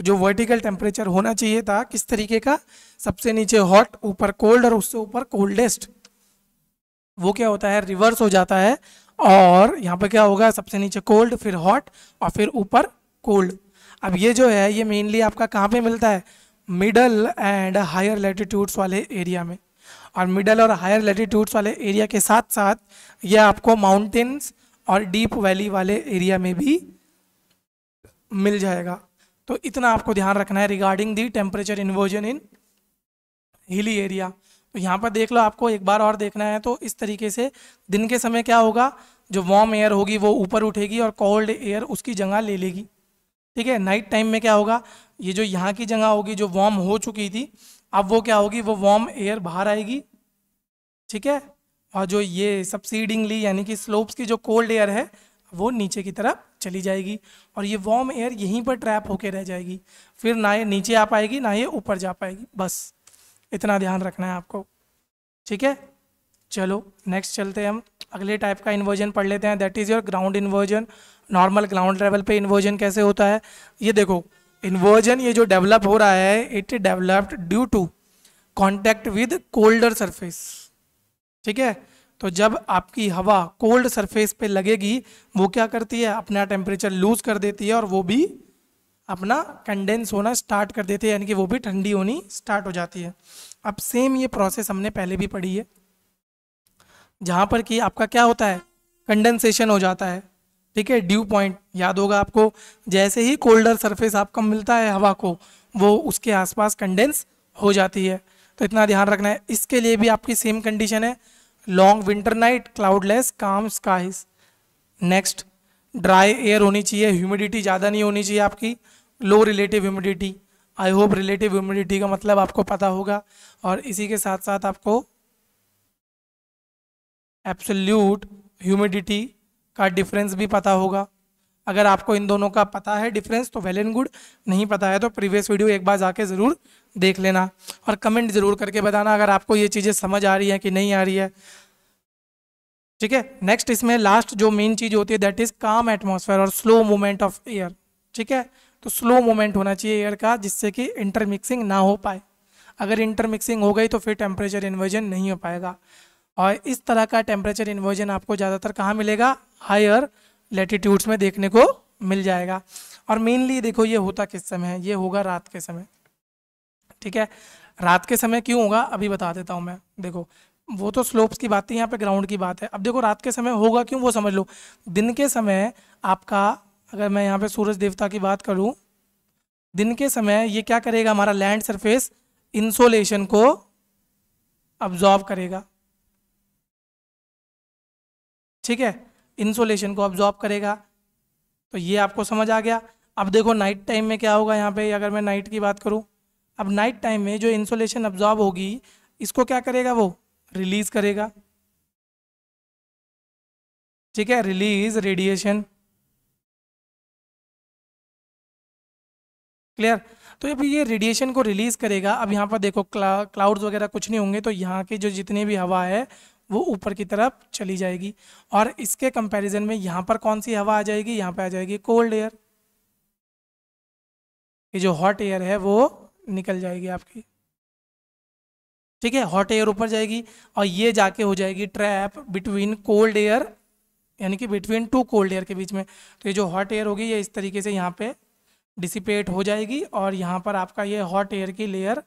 जो वर्टिकल टेम्परेचर होना चाहिए था किस तरीके का सबसे नीचे हॉट ऊपर कोल्ड और उससे ऊपर कोल्डेस्ट वो क्या होता है रिवर्स हो जाता है और यहाँ पर क्या होगा सबसे नीचे कोल्ड फिर हॉट और फिर ऊपर कोल्ड अब ये जो है ये मेनली आपका कहाँ पे मिलता है मिडल एंड हायर लेटीट्यूड्स वाले एरिया में और मिडल और हायर लेटीट्यूड्स वाले एरिया के साथ साथ ये आपको माउंटेन्स और डीप वैली वाले एरिया में भी मिल जाएगा तो इतना आपको ध्यान रखना है regarding the temperature inversion in hilly area तो यहाँ पर देख लो आपको एक बार और देखना है तो इस तरीके से दिन के समय क्या होगा जो वार्म एयर होगी वो ऊपर उठेगी और कोल्ड एयर उसकी जगह ले लेगी ठीक है नाइट टाइम में क्या होगा ये जो यहाँ की जगह होगी जो वार्म हो चुकी थी अब वो क्या होगी वो वार्म एयर बाहर आएगी ठीक है और जो ये सब्सिडिंगली यानी कि स्लोप्स की जो कोल्ड एयर है वो नीचे की तरफ चली जाएगी और ये वार्म एयर यहीं पर ट्रैप होके रह जाएगी फिर ना ये नीचे आ पाएगी ना ये ऊपर जा पाएगी बस इतना ध्यान रखना है आपको ठीक है चलो नेक्स्ट चलते हैं हम अगले टाइप का इन्वर्जन पढ़ लेते हैं that is your ground inversion normal ground level पे इन्वर्जन कैसे होता है ये देखो इन्वर्जन ये जो डेवलप हो रहा है it developed due to contact with colder surface ठीक है तो जब आपकी हवा कोल्ड सरफेस पे लगेगी वो क्या करती है अपना टेम्परेचर लूज कर देती है और वो भी अपना कंडेंस होना स्टार्ट कर देती है यानी कि वो भी ठंडी होनी स्टार्ट हो जाती है अब सेम ये प्रोसेस हमने पहले भी पढ़ी है जहाँ पर कि आपका क्या होता है कंडेंसेशन हो जाता है ठीक है ड्यू पॉइंट याद होगा आपको जैसे ही कोल्डर सरफेस आपको मिलता है हवा को वो उसके आसपास कंडेंस हो जाती है तो इतना ध्यान रखना है इसके लिए भी आपकी सेम कंडीशन है long winter night cloudless calm skies next dry air होनी चाहिए ह्यूमिडिटी ज़्यादा नहीं होनी चाहिए आपकी low relative humidity I hope relative humidity का मतलब आपको पता होगा और इसी के साथ साथ आपको एब्सोल्यूट ह्यूमिडिटी का डिफरेंस भी पता होगा अगर आपको इन दोनों का पता है डिफरेंस तो वेल एंड गुड नहीं पता है तो प्रीवियस वीडियो एक बार जाके ज़रूर देख लेना और कमेंट ज़रूर करके बताना अगर आपको ये चीज़ें समझ आ रही हैं कि नहीं आ रही है ठीक है नेक्स्ट इसमें लास्ट जो मेन चीज़ होती है दैट इज़ काम एटमोसफेयर और स्लो मूवमेंट ऑफ एयर ठीक है तो स्लो मूवमेंट होना चाहिए एयर का जिससे कि इंटरमिक्सिंग ना हो पाए अगर इंटरमिक्सिंग हो गई तो फिर टेम्परेचर इन्वर्जन नहीं हो पाएगा और इस तरह का टेम्परेचर इन्वर्जन आपको ज़्यादातर कहाँ मिलेगा हायर लेटीट्यूड्स में देखने को मिल जाएगा और मेनली देखो ये होता किस समय ये होगा रात के समय ठीक है रात के समय क्यों होगा अभी बता देता हूँ मैं देखो वो तो स्लोप्स की बात थी यहाँ पे ग्राउंड की बात है अब देखो रात के समय होगा क्यों वो समझ लो दिन के समय आपका अगर मैं यहाँ पे सूरज देवता की बात करूँ दिन के समय ये क्या करेगा हमारा लैंड सरफेस इंसोलेशन को अब्जॉर्व करेगा ठीक है इंसोलेशन को ऑब्जॉर्ब करेगा तो ये आपको समझ आ गया अब देखो नाइट टाइम में क्या होगा यहाँ पे अगर मैं नाइट की बात करूँ अब नाइट टाइम में जो इंसोलेशन ऑब्जॉर्ब होगी इसको क्या करेगा वो रिलीज करेगा ठीक है रिलीज रेडिएशन क्लियर तो अब ये रेडिएशन को रिलीज करेगा अब यहाँ पर देखो क्ला, क्लाउड्स वगैरह कुछ नहीं होंगे तो यहाँ की जो जितनी भी हवा है वो ऊपर की तरफ चली जाएगी और इसके कंपैरिजन में यहाँ पर कौन सी हवा आ जाएगी यहाँ पर आ जाएगी कोल्ड एयर ये जो हॉट एयर है वो निकल जाएगी आपकी ठीक है हॉट एयर ऊपर जाएगी और ये जाके हो जाएगी ट्रैप बिटवीन कोल्ड एयर यानी कि बिटवीन टू कोल्ड एयर के बीच में तो ये जो हॉट एयर होगी ये इस तरीके से यहाँ पे डिसिपेट हो जाएगी और यहाँ पर आपका ये हॉट एयर की लेयर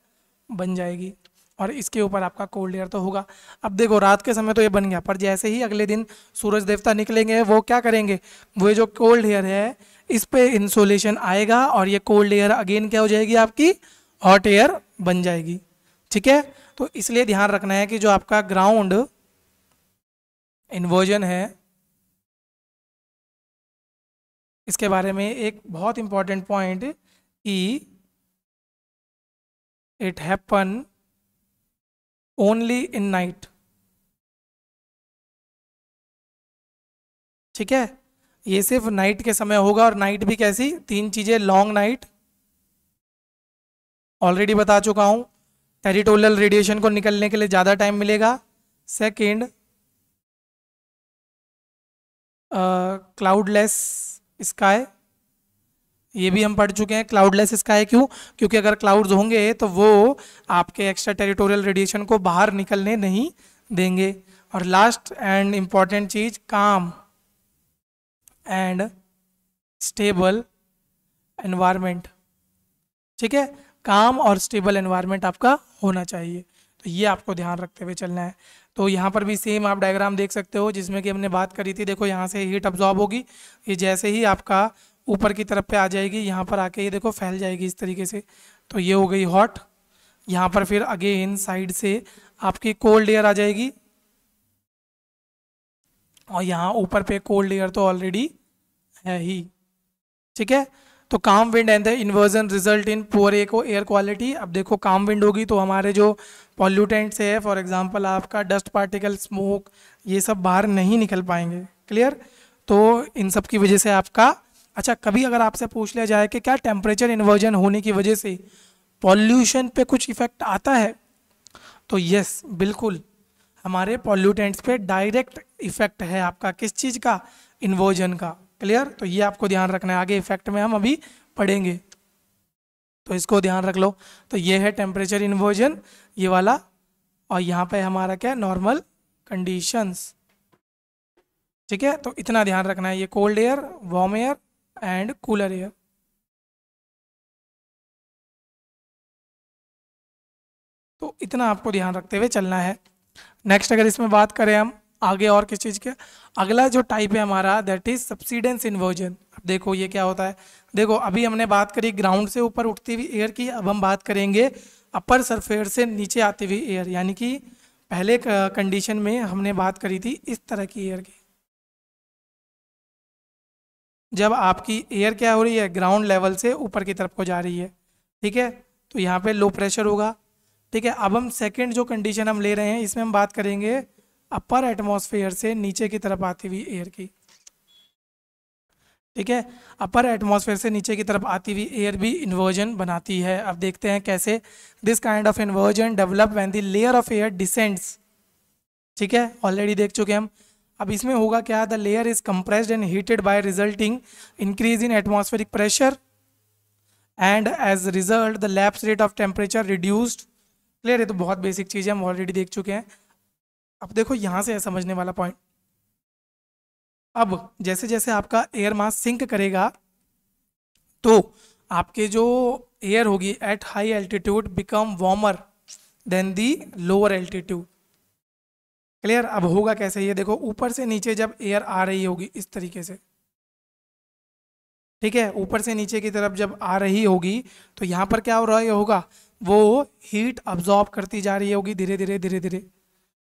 बन जाएगी और इसके ऊपर आपका कोल्ड एयर तो होगा अब देखो रात के समय तो ये बन गया पर जैसे ही अगले दिन सूरज देवता निकलेंगे वो क्या करेंगे वो जो कोल्ड एयर है इस पर इंसोलेशन आएगा और ये कोल्ड एयर अगेन क्या हो जाएगी आपकी हॉट एयर बन जाएगी ठीक है तो इसलिए ध्यान रखना है कि जो आपका ग्राउंड इन्वर्जन है इसके बारे में एक बहुत इंपॉर्टेंट पॉइंट कि it happen only in night ठीक है ये सिर्फ नाइट के समय होगा और नाइट भी कैसी तीन चीजें लॉन्ग नाइट ऑलरेडी बता चुका हूं टेरिटोरियल रेडिएशन को निकलने के लिए ज्यादा टाइम मिलेगा सेकेंड क्लाउडलेस स्काई ये भी हम पढ़ चुके हैं क्लाउडलेस इसका है क्यों क्योंकि अगर क्लाउड्स होंगे तो वो आपके एक्स्ट्रा टेरिटोरियल रेडिएशन को बाहर निकलने नहीं देंगे और लास्ट एंड इम्पॉर्टेंट चीज काम एंड स्टेबल एनवायरमेंट ठीक है काम और स्टेबल एनवायरमेंट आपका होना चाहिए तो ये आपको ध्यान रखते हुए चलना है तो यहाँ पर भी सेम आप डायग्राम देख सकते हो जिसमें कि हमने बात करी थी देखो यहाँ से हीट अब्जॉर्ब होगी ये जैसे ही आपका ऊपर की तरफ पे आ जाएगी यहाँ पर आके ये देखो फैल जाएगी इस तरीके से तो ये हो गई हॉट यहाँ पर फिर अगेन साइड से आपकी कोल्ड एयर आ जाएगी और यहाँ ऊपर पे कोल्ड एयर तो ऑलरेडी है ही ठीक है तो calm wind and the inversion result in poor air quality अब देखो काम विंड होगी तो हमारे जो पॉल्यूटेंट्स है फॉर एग्जांपल आपका डस्ट पार्टिकल स्मोक ये सब बाहर नहीं निकल पाएंगे क्लियर तो इन सब की वजह से आपका अच्छा कभी अगर आपसे पूछ लिया जाए कि क्या टेम्परेचर इन्वर्जन होने की वजह से पॉल्यूशन पे कुछ इफ़ेक्ट आता है तो यस बिल्कुल हमारे पॉल्यूटेंट्स पे डायरेक्ट इफ़ेक्ट है आपका किस चीज़ का इन्वर्जन का क्लियर तो ये आपको ध्यान रखना है आगे इफ़ेक्ट में हम अभी पढ़ेंगे तो इसको ध्यान रख लो तो ये है टेम्परेचर इन्वर्जन ये वाला और यहाँ पे हमारा क्या नॉर्मल कंडीशंस ठीक है तो इतना ध्यान रखना है ये cold air warm air and cooler air. तो इतना आपको ध्यान रखते हुए चलना है नेक्स्ट अगर इसमें बात करें हम आगे और किस चीज़ के अगला जो टाइप है हमारा दैट इज सब्सिडेंस इन्वर्जन अब देखो ये क्या होता है देखो अभी हमने बात करी ग्राउंड से ऊपर उठती हुई एयर की अब हम बात करेंगे अपर सरफेयर से नीचे आती हुई एयर यानी कि पहले कंडीशन में हमने बात करी थी इस तरह की एयर की जब आपकी एयर क्या हो रही है ग्राउंड लेवल से ऊपर की तरफ को जा रही है ठीक है तो यहाँ पे लो प्रेशर होगा ठीक है अब हम सेकंड जो कंडीशन हम ले रहे हैं इसमें हम बात करेंगे अपर एटमॉस्फेयर से नीचे की तरफ आती हुई एयर की ठीक है अपर एटमॉस्फेयर से नीचे की तरफ आती हुई एयर भी इन्वर्जन बनाती है अब देखते हैं कैसे this kind of inversion develop when the layer of air descends ठीक है ऑलरेडी देख चुके हम अब इसमें होगा क्या the layer is compressed and heated by resulting increase in atmospheric pressure and as result the lapse rate of temperature reduced clear है तो बहुत बेसिक चीज़ है हम ऑलरेडी देख चुके हैं अब देखो यहां से है समझने वाला पॉइंट अब जैसे जैसे आपका एयर मास सिंक करेगा तो आपके जो एयर होगी at high altitude become warmer than the lower altitude clear अब होगा कैसे ये देखो ऊपर से नीचे जब एयर आ रही होगी इस तरीके से ठीक है ऊपर से नीचे की तरफ जब आ रही होगी तो यहाँ पर क्या हो रहा होगा वो हीट अब्जॉर्ब करती जा रही होगी धीरे धीरे धीरे धीरे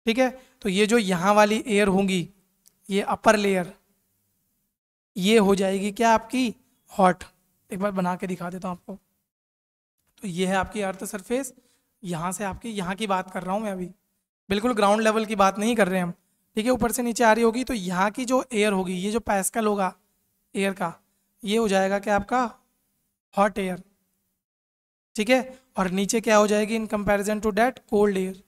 ठीक है तो ये जो यहाँ वाली एयर होंगी ये अपर लेयर ये हो जाएगी क्या आपकी हॉट एक बार बना के दिखा देता हूँ आपको तो ये है आपकी अर्थ सरफेस यहाँ से आपकी यहाँ की बात कर रहा हूँ मैं अभी बिल्कुल ग्राउंड लेवल की बात नहीं कर रहे हैं हम ठीक है ऊपर से नीचे आ रही होगी तो यहाँ की जो एयर होगी ये जो पैसकल होगा एयर का ये हो जाएगा क्या आपका हॉट एयर ठीक है और नीचे क्या हो जाएगी in comparison to that cold air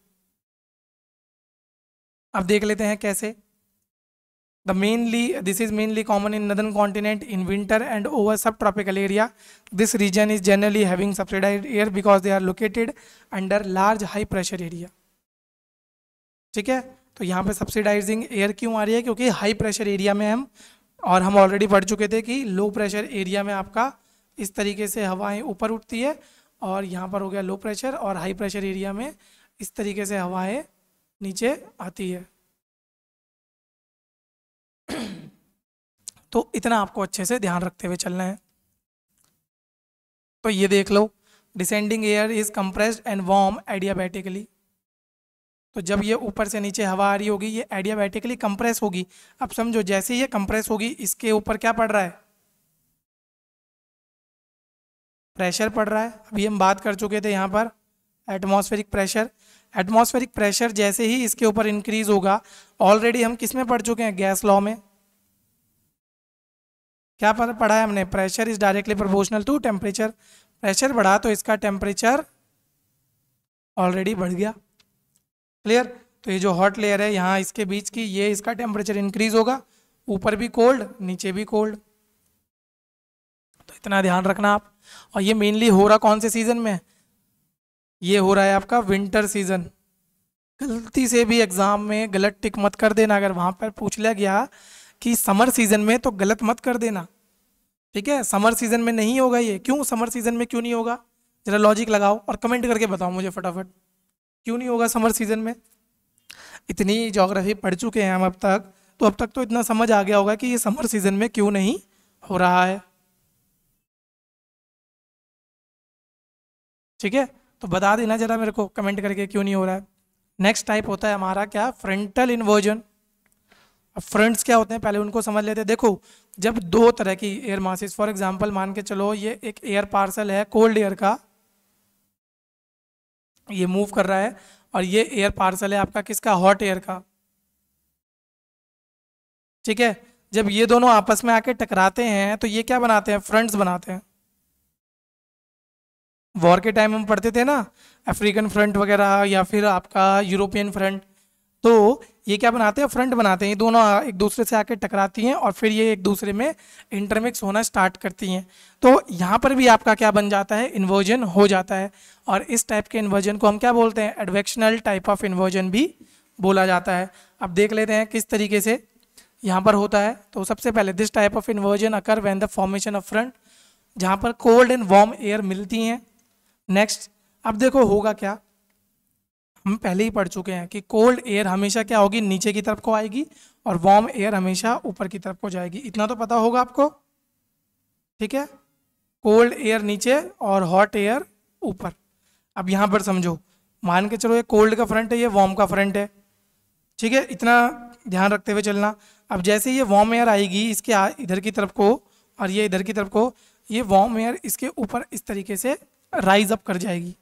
अब देख लेते हैं कैसे the mainly this is mainly common in northern continent in winter and over subtropical area this region is generally having subsidised air because they are located under large high pressure area ठीक है तो यहाँ पे subsidising air क्यों आ रही है क्योंकि high pressure area में हम और हम ऑलरेडी पढ़ चुके थे कि लो प्रेशर एरिया में आपका इस तरीके से हवाएं ऊपर उठती है और यहाँ पर हो गया लो प्रेशर और हाई प्रेशर एरिया में इस तरीके से हवाएं नीचे आती है तो इतना आपको अच्छे से ध्यान रखते हुए चलना है तो ये देख लो descending air is compressed and warm adiabatically तो जब ये ऊपर से नीचे हवा आ रही होगी ये एडियाबैटिकली कंप्रेस होगी अब समझो जैसे ही ये कंप्रेस होगी इसके ऊपर क्या पड़ रहा है प्रेशर पड़ रहा है अभी हम बात कर चुके थे यहाँ पर एटमॉस्फेरिक प्रेशर एटमॉस्फेरिक प्रेशर जैसे ही इसके ऊपर इंक्रीज होगा ऑलरेडी हम किस में पढ़ चुके हैं गैस लॉ में क्या पर पढ़ा है हमने pressure is directly proportional to temperature pressure बढ़ा तो इसका टेम्परेचर ऑलरेडी बढ़ गया क्लियर तो ये जो हॉट लेयर है यहाँ इसके बीच की ये इसका टेम्परेचर इंक्रीज होगा ऊपर भी कोल्ड नीचे भी कोल्ड तो इतना ध्यान रखना आप और ये मेनली हो रहा कौन से सीज़न में ये हो रहा है आपका विंटर सीज़न गलती से भी एग्ज़ाम में गलत टिक मत कर देना अगर वहां पर पूछ लिया गया कि समर सीज़न में तो गलत मत कर देना ठीक है समर सीज़न में नहीं होगा ये क्यों समर सीज़न में क्यों नहीं होगा ज़रा लॉजिक लगाओ और कमेंट करके बताओ मुझे फटाफट क्यों नहीं होगा समर सीजन में इतनी जोग्राफी पढ़ चुके हैं हम अब तक तो अब तक तो इतना समझ आ गया होगा कि ये समर सीजन में क्यों नहीं हो रहा है ठीक है तो बता देना जरा मेरे को कमेंट करके क्यों नहीं हो रहा है नेक्स्ट टाइप होता है हमारा क्या फ्रंटल इन्वर्जन अब फ्रंट्स क्या होते हैं पहले उनको समझ लेते हैं देखो जब दो तरह की एयर मासिस फॉर एग्जांपल मान के चलो ये एक एयर पार्सल है कोल्ड एयर का ये मूव कर रहा है और ये एयर पार्सल है आपका किसका हॉट एयर का ठीक है जब ये दोनों आपस में आके टकराते हैं तो ये क्या बनाते हैं फ्रंट्स बनाते हैं वॉर के टाइम हम पढ़ते थे ना अफ्रीकन फ्रंट वगैरह या फिर आपका यूरोपियन फ्रंट तो ये क्या बनाते हैं फ्रंट बनाते हैं ये दोनों एक दूसरे से आके टकराती हैं और फिर ये एक दूसरे में इंटरमिक्स होना स्टार्ट करती हैं तो यहाँ पर भी आपका क्या बन जाता है इन्वर्जन हो जाता है और इस टाइप के इन्वर्जन को हम क्या बोलते हैं एडवेक्शनल टाइप ऑफ इन्वर्जन भी बोला जाता है अब देख लेते हैं किस तरीके से यहाँ पर होता है तो सबसे पहले this type of inversion occur when the formation of front जहाँ पर कोल्ड एंड वार्म एयर मिलती हैं नेक्स्ट अब देखो होगा क्या हम पहले ही पढ़ चुके हैं कि कोल्ड एयर हमेशा क्या होगी नीचे की तरफ को आएगी और वार्म एयर हमेशा ऊपर की तरफ को जाएगी इतना तो पता होगा आपको ठीक है कोल्ड एयर नीचे और हॉट एयर ऊपर अब यहाँ पर समझो मान के चलो ये कोल्ड का फ्रंट है ये वार्म का फ्रंट है ठीक है इतना ध्यान रखते हुए चलना अब जैसे ये वार्म एयर आएगी इसके आ, इधर की तरफ को और ये इधर की तरफ को ये वार्म एयर इसके ऊपर इस तरीके से राइज अप कर जाएगी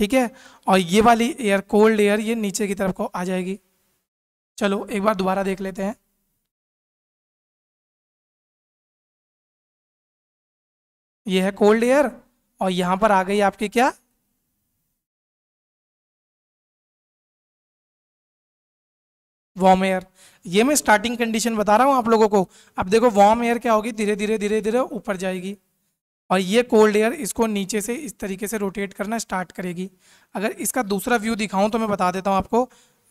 ठीक है और ये वाली एयर कोल्ड एयर ये नीचे की तरफ को आ जाएगी चलो एक बार दोबारा देख लेते हैं ये है कोल्ड एयर और यहां पर आ गई आपकी क्या वार्म एयर ये मैं स्टार्टिंग कंडीशन बता रहा हूं आप लोगों को अब देखो वार्म एयर क्या होगी धीरे धीरे धीरे धीरे ऊपर जाएगी और ये कोल्ड एयर इसको नीचे से इस तरीके से रोटेट करना स्टार्ट करेगी अगर इसका दूसरा व्यू दिखाऊं तो मैं बता देता हूँ आपको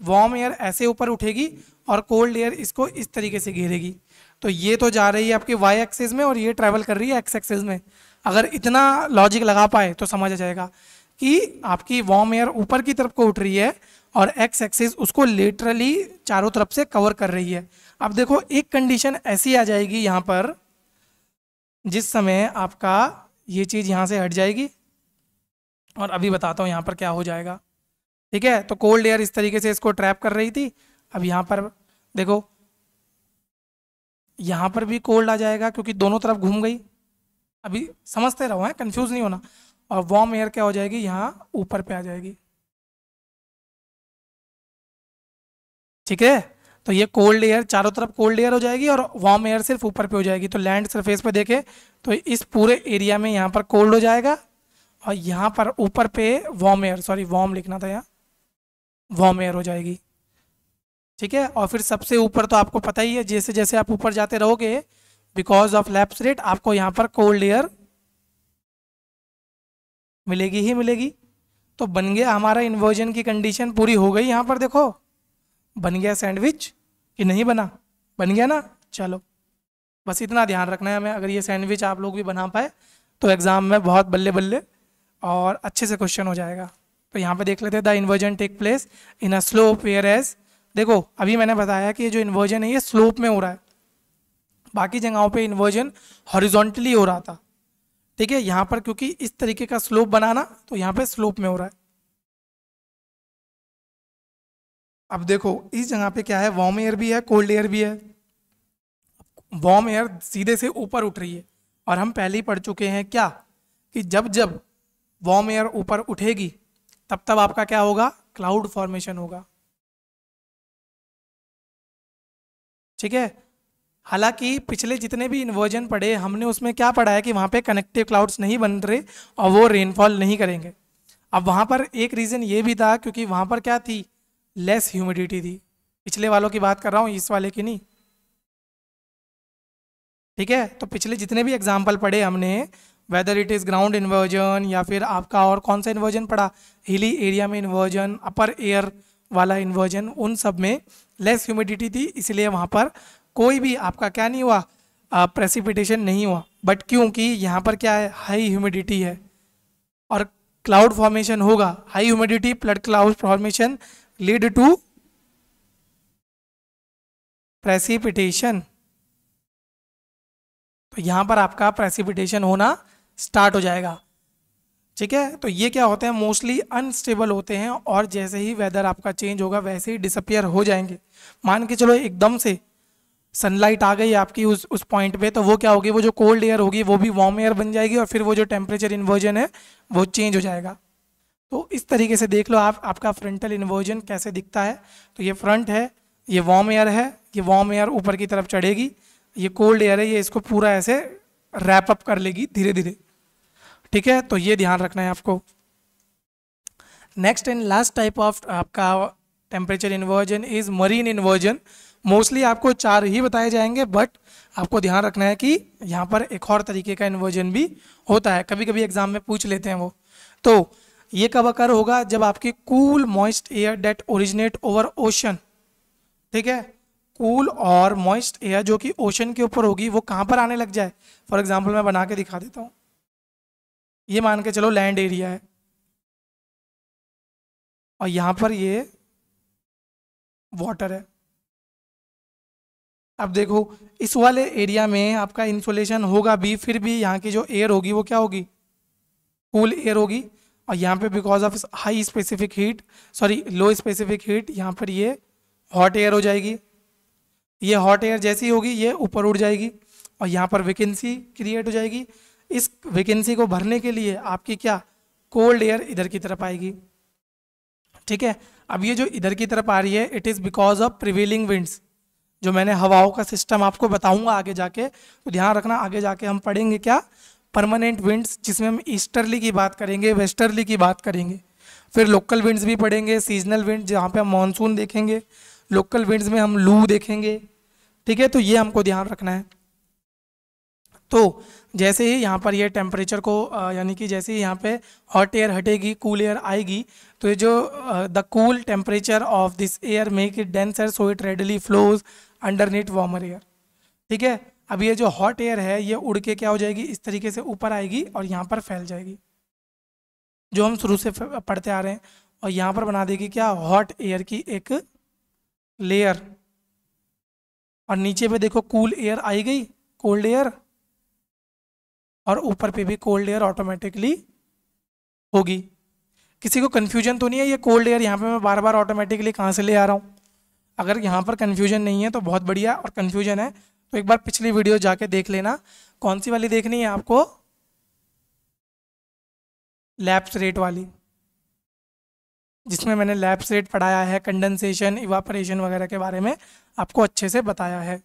वार्म एयर ऐसे ऊपर उठेगी और कोल्ड एयर इसको इस तरीके से घेरेगी तो ये तो जा रही है आपकी वाई एक्सेस में और ये ट्रैवल कर रही है एक्स एक्सेस में अगर इतना लॉजिक लगा पाए तो समझ आ जाएगा कि आपकी वार्म एयर ऊपर की तरफ को उठ रही है और एक्स एक्सेस उसको लेटरली चारों तरफ से कवर कर रही है अब देखो एक कंडीशन ऐसी आ जाएगी यहाँ पर जिस समय आपका ये चीज़ यहाँ से हट जाएगी और अभी बताता हूँ यहाँ पर क्या हो जाएगा ठीक है तो कोल्ड एयर इस तरीके से इसको ट्रैप कर रही थी अब यहाँ पर देखो यहाँ पर भी कोल्ड आ जाएगा क्योंकि दोनों तरफ घूम गई अभी समझते रहो हैं कंफ्यूज नहीं होना और वार्म एयर क्या हो जाएगी यहाँ ऊपर पे आ जाएगी ठीक है तो ये कोल्ड एयर चारों तरफ कोल्ड एयर हो जाएगी और वार्म एयर सिर्फ ऊपर पे हो जाएगी तो लैंड सरफेस पे देखें तो इस पूरे एरिया में यहाँ पर कोल्ड हो जाएगा और यहाँ पर ऊपर पे वार्म एयर सॉरी वार्म लिखना था यहाँ वार्म एयर हो जाएगी ठीक है और फिर सबसे ऊपर तो आपको पता ही है जैसे जैसे आप ऊपर जाते रहोगे बिकॉज ऑफ लैप्स रेट आपको यहाँ पर कोल्ड एयर मिलेगी ही मिलेगी तो बन गया हमारा इन्वर्जन की कंडीशन पूरी हो गई यहाँ पर देखो बन गया सैंडविच कि नहीं बना बन गया ना चलो बस इतना ध्यान रखना है हमें अगर ये सैंडविच आप लोग भी बना पाए तो एग्ज़ाम में बहुत बल्ले बल्ले और अच्छे से क्वेश्चन हो जाएगा तो यहाँ पे देख लेते हैं the inversion take place in a slope where as देखो अभी मैंने बताया कि ये जो इन्वर्जन है ये स्लोप में हो रहा है बाकी जगहों पे इन्वर्जन हॉरिजॉन्टली हो रहा था ठीक है यहाँ पर क्योंकि इस तरीके का स्लोप बनाना तो यहाँ पे स्लोप में हो रहा है अब देखो इस जगह पे क्या है वार्म एयर भी है कोल्ड एयर भी है वार्म एयर सीधे से ऊपर उठ रही है और हम पहले ही पढ़ चुके हैं क्या कि जब जब वार्म एयर ऊपर उठेगी तब तब आपका क्या होगा क्लाउड फॉर्मेशन होगा ठीक है हालांकि पिछले जितने भी इन्वर्जन पढ़े हमने उसमें क्या पढ़ा है कि वहां पे कनेक्टिव क्लाउड्स नहीं बन रहे और वो रेनफॉल नहीं करेंगे अब वहां पर एक रीज़न ये भी था क्योंकि वहां पर क्या थी लेस ह्यूमिडिटी थी पिछले वालों की बात कर रहा हूँ इस वाले की नहीं ठीक है तो पिछले जितने भी एग्जाम्पल पढ़े हमने whether it is ground inversion या फिर आपका और कौन सा इन्वर्जन पड़ा हिली एरिया में इन्वर्जन अपर एयर वाला इन्वर्जन उन सब में लेस ह्यूमिडिटी थी इसलिए वहाँ पर कोई भी आपका क्या नहीं हुआ प्रेसिपिटेशन नहीं हुआ बट क्योंकि यहाँ पर क्या है हाई ह्यूमिडिटी है और क्लाउड फॉर्मेशन होगा हाई ह्यूमिडिटी फ्लड cloud formation lead to precipitation तो यहां पर आपका प्रेसिपिटेशन होना स्टार्ट हो जाएगा ठीक है तो ये क्या होते हैं मोस्टली अनस्टेबल होते हैं और जैसे ही वेदर आपका चेंज होगा वैसे ही डिसअपियर हो जाएंगे मान के चलो एकदम से सनलाइट आ गई आपकी उस उस पॉइंट पे तो वो क्या होगी वो जो कोल्ड एयर होगी वो भी वार्म एयर बन जाएगी और फिर वो जो टेम्परेचर इन्वर्जन है वो चेंज हो जाएगा तो इस तरीके से देख लो आप आपका फ्रंटल इन्वर्जन कैसे दिखता है तो ये फ्रंट है ये वार्म एयर है ये वार्म एयर ऊपर की तरफ चढ़ेगी ये कोल्ड एयर है ये इसको पूरा ऐसे रैप अप कर लेगी धीरे धीरे ठीक है तो ये ध्यान रखना है आपको next and last type of आपका temperature inversion is marine inversion mostly आपको चार ही बताए जाएंगे बट आपको ध्यान रखना है कि यहाँ पर एक और तरीके का इन्वर्जन भी होता है कभी कभी एग्जाम में पूछ लेते हैं वो तो ये कब अकर होगा जब आपकी cool moist air that originate over ocean ठीक है कूल और मॉइस्ट एयर जो कि ओशन के ऊपर होगी वो कहाँ पर आने लग जाए फॉर एग्जाम्पल मैं बना के दिखा देता हूँ ये मान के चलो लैंड एरिया है और यहाँ पर ये वाटर है अब देखो इस वाले एरिया में आपका इंसुलेशन होगा भी फिर भी यहाँ की जो एयर होगी वो क्या होगी कूल एयर होगी और यहाँ पे because of high specific heat sorry low specific heat यहाँ पर ये हॉट एयर हो जाएगी ये हॉट एयर जैसी होगी ये ऊपर उड़ जाएगी और यहाँ पर वैकेंसी क्रिएट हो जाएगी इस वैकेंसी को भरने के लिए आपकी क्या कोल्ड एयर इधर की तरफ आएगी ठीक है अब ये जो इधर की तरफ आ रही है it is because of prevailing winds जो मैंने हवाओं का सिस्टम आपको बताऊंगा आगे जाके तो ध्यान रखना आगे जाके हम पढ़ेंगे क्या परमानेंट विंड्स जिसमें हम ईस्टर्ली की बात करेंगे वेस्टर्ली की बात करेंगे फिर लोकल विंड्स भी पड़ेंगे सीजनल विंड जहाँ पे हम मानसून देखेंगे लोकल विंड्स में हम लू देखेंगे ठीक है तो ये हमको ध्यान रखना है तो जैसे ही यहाँ पर ये यह टेम्परेचर को यानी कि जैसे ही यहाँ पे हॉट एयर हटेगी कूल एयर आएगी तो ये जो the cool temperature of this air make it denser so it readily flows neath warmer air ठीक है अब ये जो हॉट एयर है ये उड़ के क्या हो जाएगी इस तरीके से ऊपर आएगी और यहाँ पर फैल जाएगी जो हम शुरू से पढ़ते आ रहे हैं और यहाँ पर बना देगी क्या हॉट एयर की एक लेयर और नीचे पे देखो कूल एयर आई गई कोल्ड एयर और ऊपर पे भी कोल्ड एयर ऑटोमेटिकली होगी किसी को कन्फ्यूजन तो नहीं है ये कोल्ड एयर यहाँ पे मैं बार बार ऑटोमेटिकली कहाँ से ले आ रहा हूँ अगर यहाँ पर कन्फ्यूजन नहीं है तो बहुत बढ़िया और कन्फ्यूजन है तो एक बार पिछली वीडियो जाके देख लेना कौन सी वाली देखनी है आपको लैप्स रेट वाली जिसमें मैंने लैप्स रेट पढ़ाया है कंडेंसेशन इवापरेशन वगैरह के बारे में आपको अच्छे से बताया है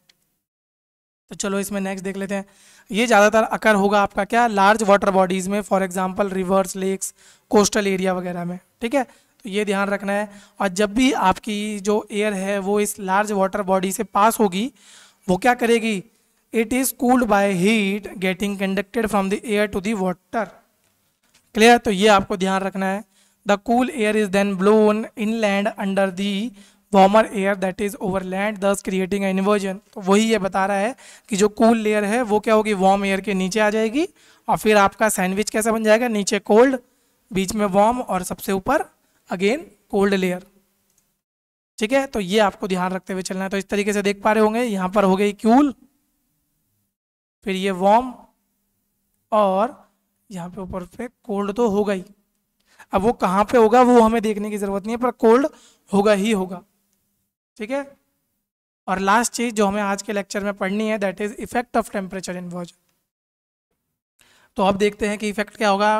तो चलो इसमें नेक्स्ट देख लेते हैं ये ज़्यादातर अकर होगा आपका क्या लार्ज वाटर बॉडीज़ में for example rivers lakes coastal area वगैरह में ठीक है तो ये ध्यान रखना है और जब भी आपकी जो एयर है वो इस लार्ज वाटर बॉडी से पास होगी वो क्या करेगी it is cooled by heat getting conducted from the air to the water clear तो ये आपको ध्यान रखना है the cool air is then blown in land under the warmer air that is over land thus creating inversion तो वही ये बता रहा है कि जो कूल cool लेयर है वो क्या होगी वार्म एयर के नीचे आ जाएगी और फिर आपका सैंडविच कैसा बन जाएगा नीचे कोल्ड बीच में वार्म और सबसे ऊपर अगेन कोल्ड लेयर ठीक है तो ये आपको ध्यान रखते हुए चलना है तो इस तरीके से देख पा रहे होंगे यहां पर हो गई क्यूल फिर ये वॉर्म और यहाँ पे ऊपर पे कोल्ड तो होगा ही अब वो कहाँ पे होगा वो हमें देखने की ज़रूरत नहीं है पर कोल्ड होगा ही होगा ठीक है और लास्ट चीज़ जो हमें आज के लेक्चर में पढ़नी है that is effect of temperature in watch तो अब देखते हैं कि इफेक्ट क्या होगा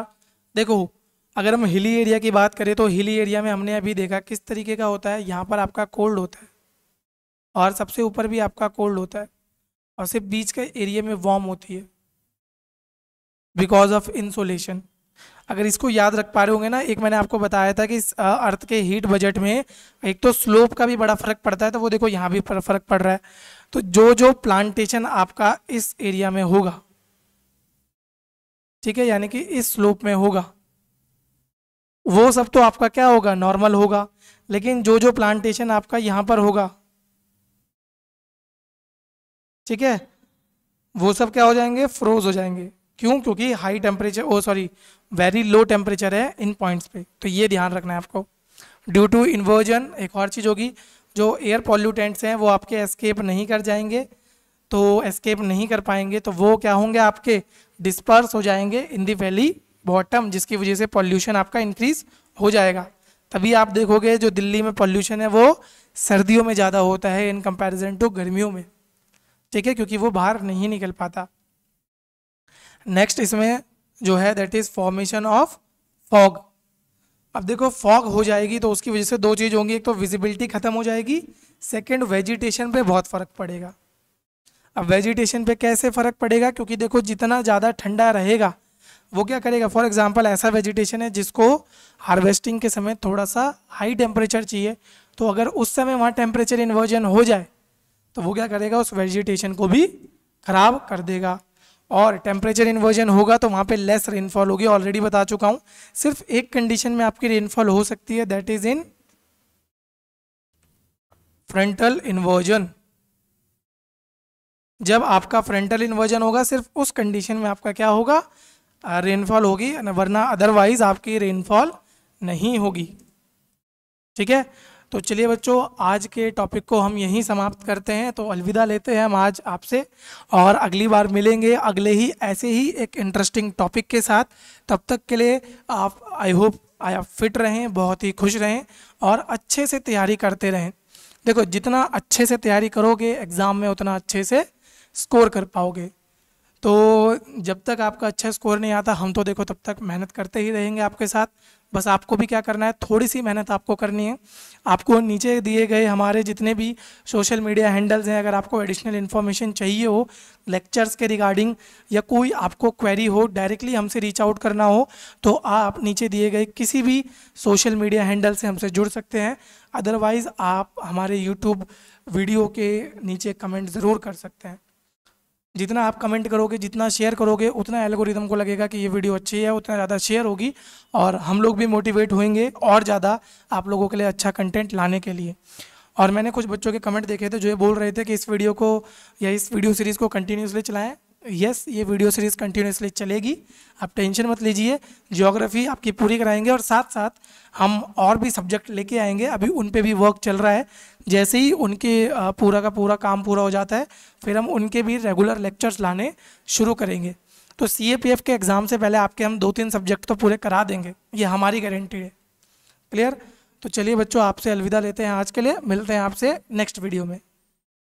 देखो अगर हम हिली एरिया की बात करें तो हिली एरिया में हमने अभी देखा किस तरीके का होता है यहाँ पर आपका कोल्ड होता है और सबसे ऊपर भी आपका कोल्ड होता है और सिर्फ बीच के एरिया में वार्म होती है बिकॉज ऑफ इंसोलेशन अगर इसको याद रख पा रहे होंगे ना एक मैंने आपको बताया था कि इस अर्थ के हीट बजट में एक तो स्लोप का भी बड़ा फ़र्क पड़ता है तो वो देखो यहाँ भी फ़र्क पड़ रहा है तो जो जो प्लांटेशन आपका इस एरिया में होगा ठीक है यानी कि इस स्लोप में होगा वो सब तो आपका क्या होगा नॉर्मल होगा लेकिन जो जो प्लांटेशन आपका यहाँ पर होगा ठीक है वो सब क्या हो जाएंगे फ्रोज हो जाएंगे क्यों क्योंकि high temperature oh sorry very low temperature है इन पॉइंट्स पे तो ये ध्यान रखना है आपको ड्यू टू इन्वर्जन एक और चीज़ होगी जो एयर पॉल्यूटेंट्स हैं वो आपके एस्केप नहीं कर जाएंगे तो एस्केप नहीं कर पाएंगे तो वो क्या होंगे आपके डिस्पर्स हो जाएंगे इन दी वैली बॉटम जिसकी वजह से पॉल्यूशन आपका इंक्रीज हो जाएगा तभी आप देखोगे जो दिल्ली में पॉल्यूशन है वो सर्दियों में ज़्यादा होता है इन कंपैरिजन टू गर्मियों में ठीक है क्योंकि वो बाहर नहीं निकल पाता नेक्स्ट इसमें जो है that is formation of fog अब देखो फॉग हो जाएगी तो उसकी वजह से दो चीज़ होंगी एक तो विजिबिलिटी ख़त्म हो जाएगी सेकेंड वेजिटेशन पर बहुत फ़र्क पड़ेगा अब वेजिटेशन पे कैसे फ़र्क पड़ेगा क्योंकि देखो जितना ज़्यादा ठंडा रहेगा वो क्या करेगा फॉर एग्जाम्पल ऐसा वेजिटेशन है जिसको हार्वेस्टिंग के समय थोड़ा सा हाई टेम्परेचर चाहिए तो अगर उस समय वहाँ टेम्परेचर इन्वर्जन हो जाए तो वो क्या करेगा उस वेजिटेशन को भी ख़राब कर देगा और टेम्परेचर इन्वर्जन होगा तो वहाँ पे लेस रेनफॉल होगी ऑलरेडी बता चुका हूँ सिर्फ एक कंडीशन में आपकी रेनफॉल हो सकती है that is in frontal inversion जब आपका फ्रंटल इन्वर्जन होगा सिर्फ उस कंडीशन में आपका क्या होगा रेनफॉल होगी वरना अदरवाइज आपकी रेनफॉल नहीं होगी ठीक है तो चलिए बच्चों आज के टॉपिक को हम यहीं समाप्त करते हैं तो अलविदा लेते हैं हम आज आपसे और अगली बार मिलेंगे अगले ही ऐसे ही एक इंटरेस्टिंग टॉपिक के साथ तब तक के लिए आप आई होप आप फिट रहें बहुत ही खुश रहें और अच्छे से तैयारी करते रहें देखो जितना अच्छे से तैयारी करोगे एग्ज़ाम में उतना अच्छे से स्कोर कर पाओगे तो जब तक आपका अच्छा स्कोर नहीं आता हम तो देखो तब तक मेहनत करते ही रहेंगे आपके साथ बस आपको भी क्या करना है थोड़ी सी मेहनत आपको करनी है आपको नीचे दिए गए हमारे जितने भी सोशल मीडिया हैंडल्स हैं अगर आपको एडिशनल इन्फॉर्मेशन चाहिए हो लेक्चर्स के रिगार्डिंग या कोई आपको क्वेरी हो डायरेक्टली हमसे रीच आउट करना हो तो आप नीचे दिए गए किसी भी सोशल मीडिया हैंडल से हमसे जुड़ सकते हैं अदरवाइज़ आप हमारे यूट्यूब वीडियो के नीचे कमेंट ज़रूर कर सकते हैं जितना आप कमेंट करोगे जितना शेयर करोगे उतना एल्गोरिदम को लगेगा कि ये वीडियो अच्छी है उतना ज़्यादा शेयर होगी और हम लोग भी मोटिवेट होंगे और ज़्यादा आप लोगों के लिए अच्छा कंटेंट लाने के लिए और मैंने कुछ बच्चों के कमेंट देखे थे जो ये बोल रहे थे कि इस वीडियो को या इस वीडियो सीरीज़ को कंटिन्यूसली चलाएं यस ये वीडियो सीरीज़ कंटिन्यूसली चलेगी आप टेंशन मत लीजिए ज्योग्राफी आपकी पूरी कराएंगे और साथ साथ हम और भी सब्जेक्ट लेके आएंगे अभी उन पर भी वर्क चल रहा है जैसे ही उनके पूरा का पूरा काम पूरा हो जाता है फिर हम उनके भी रेगुलर लेक्चर्स लाने शुरू करेंगे तो सी के एग्ज़ाम से पहले आपके हम दो तीन सब्जेक्ट तो पूरे करा देंगे ये हमारी गारंटी है क्लियर तो चलिए बच्चों आपसे अलविदा लेते हैं आज के लिए मिलते हैं आपसे नेक्स्ट वीडियो में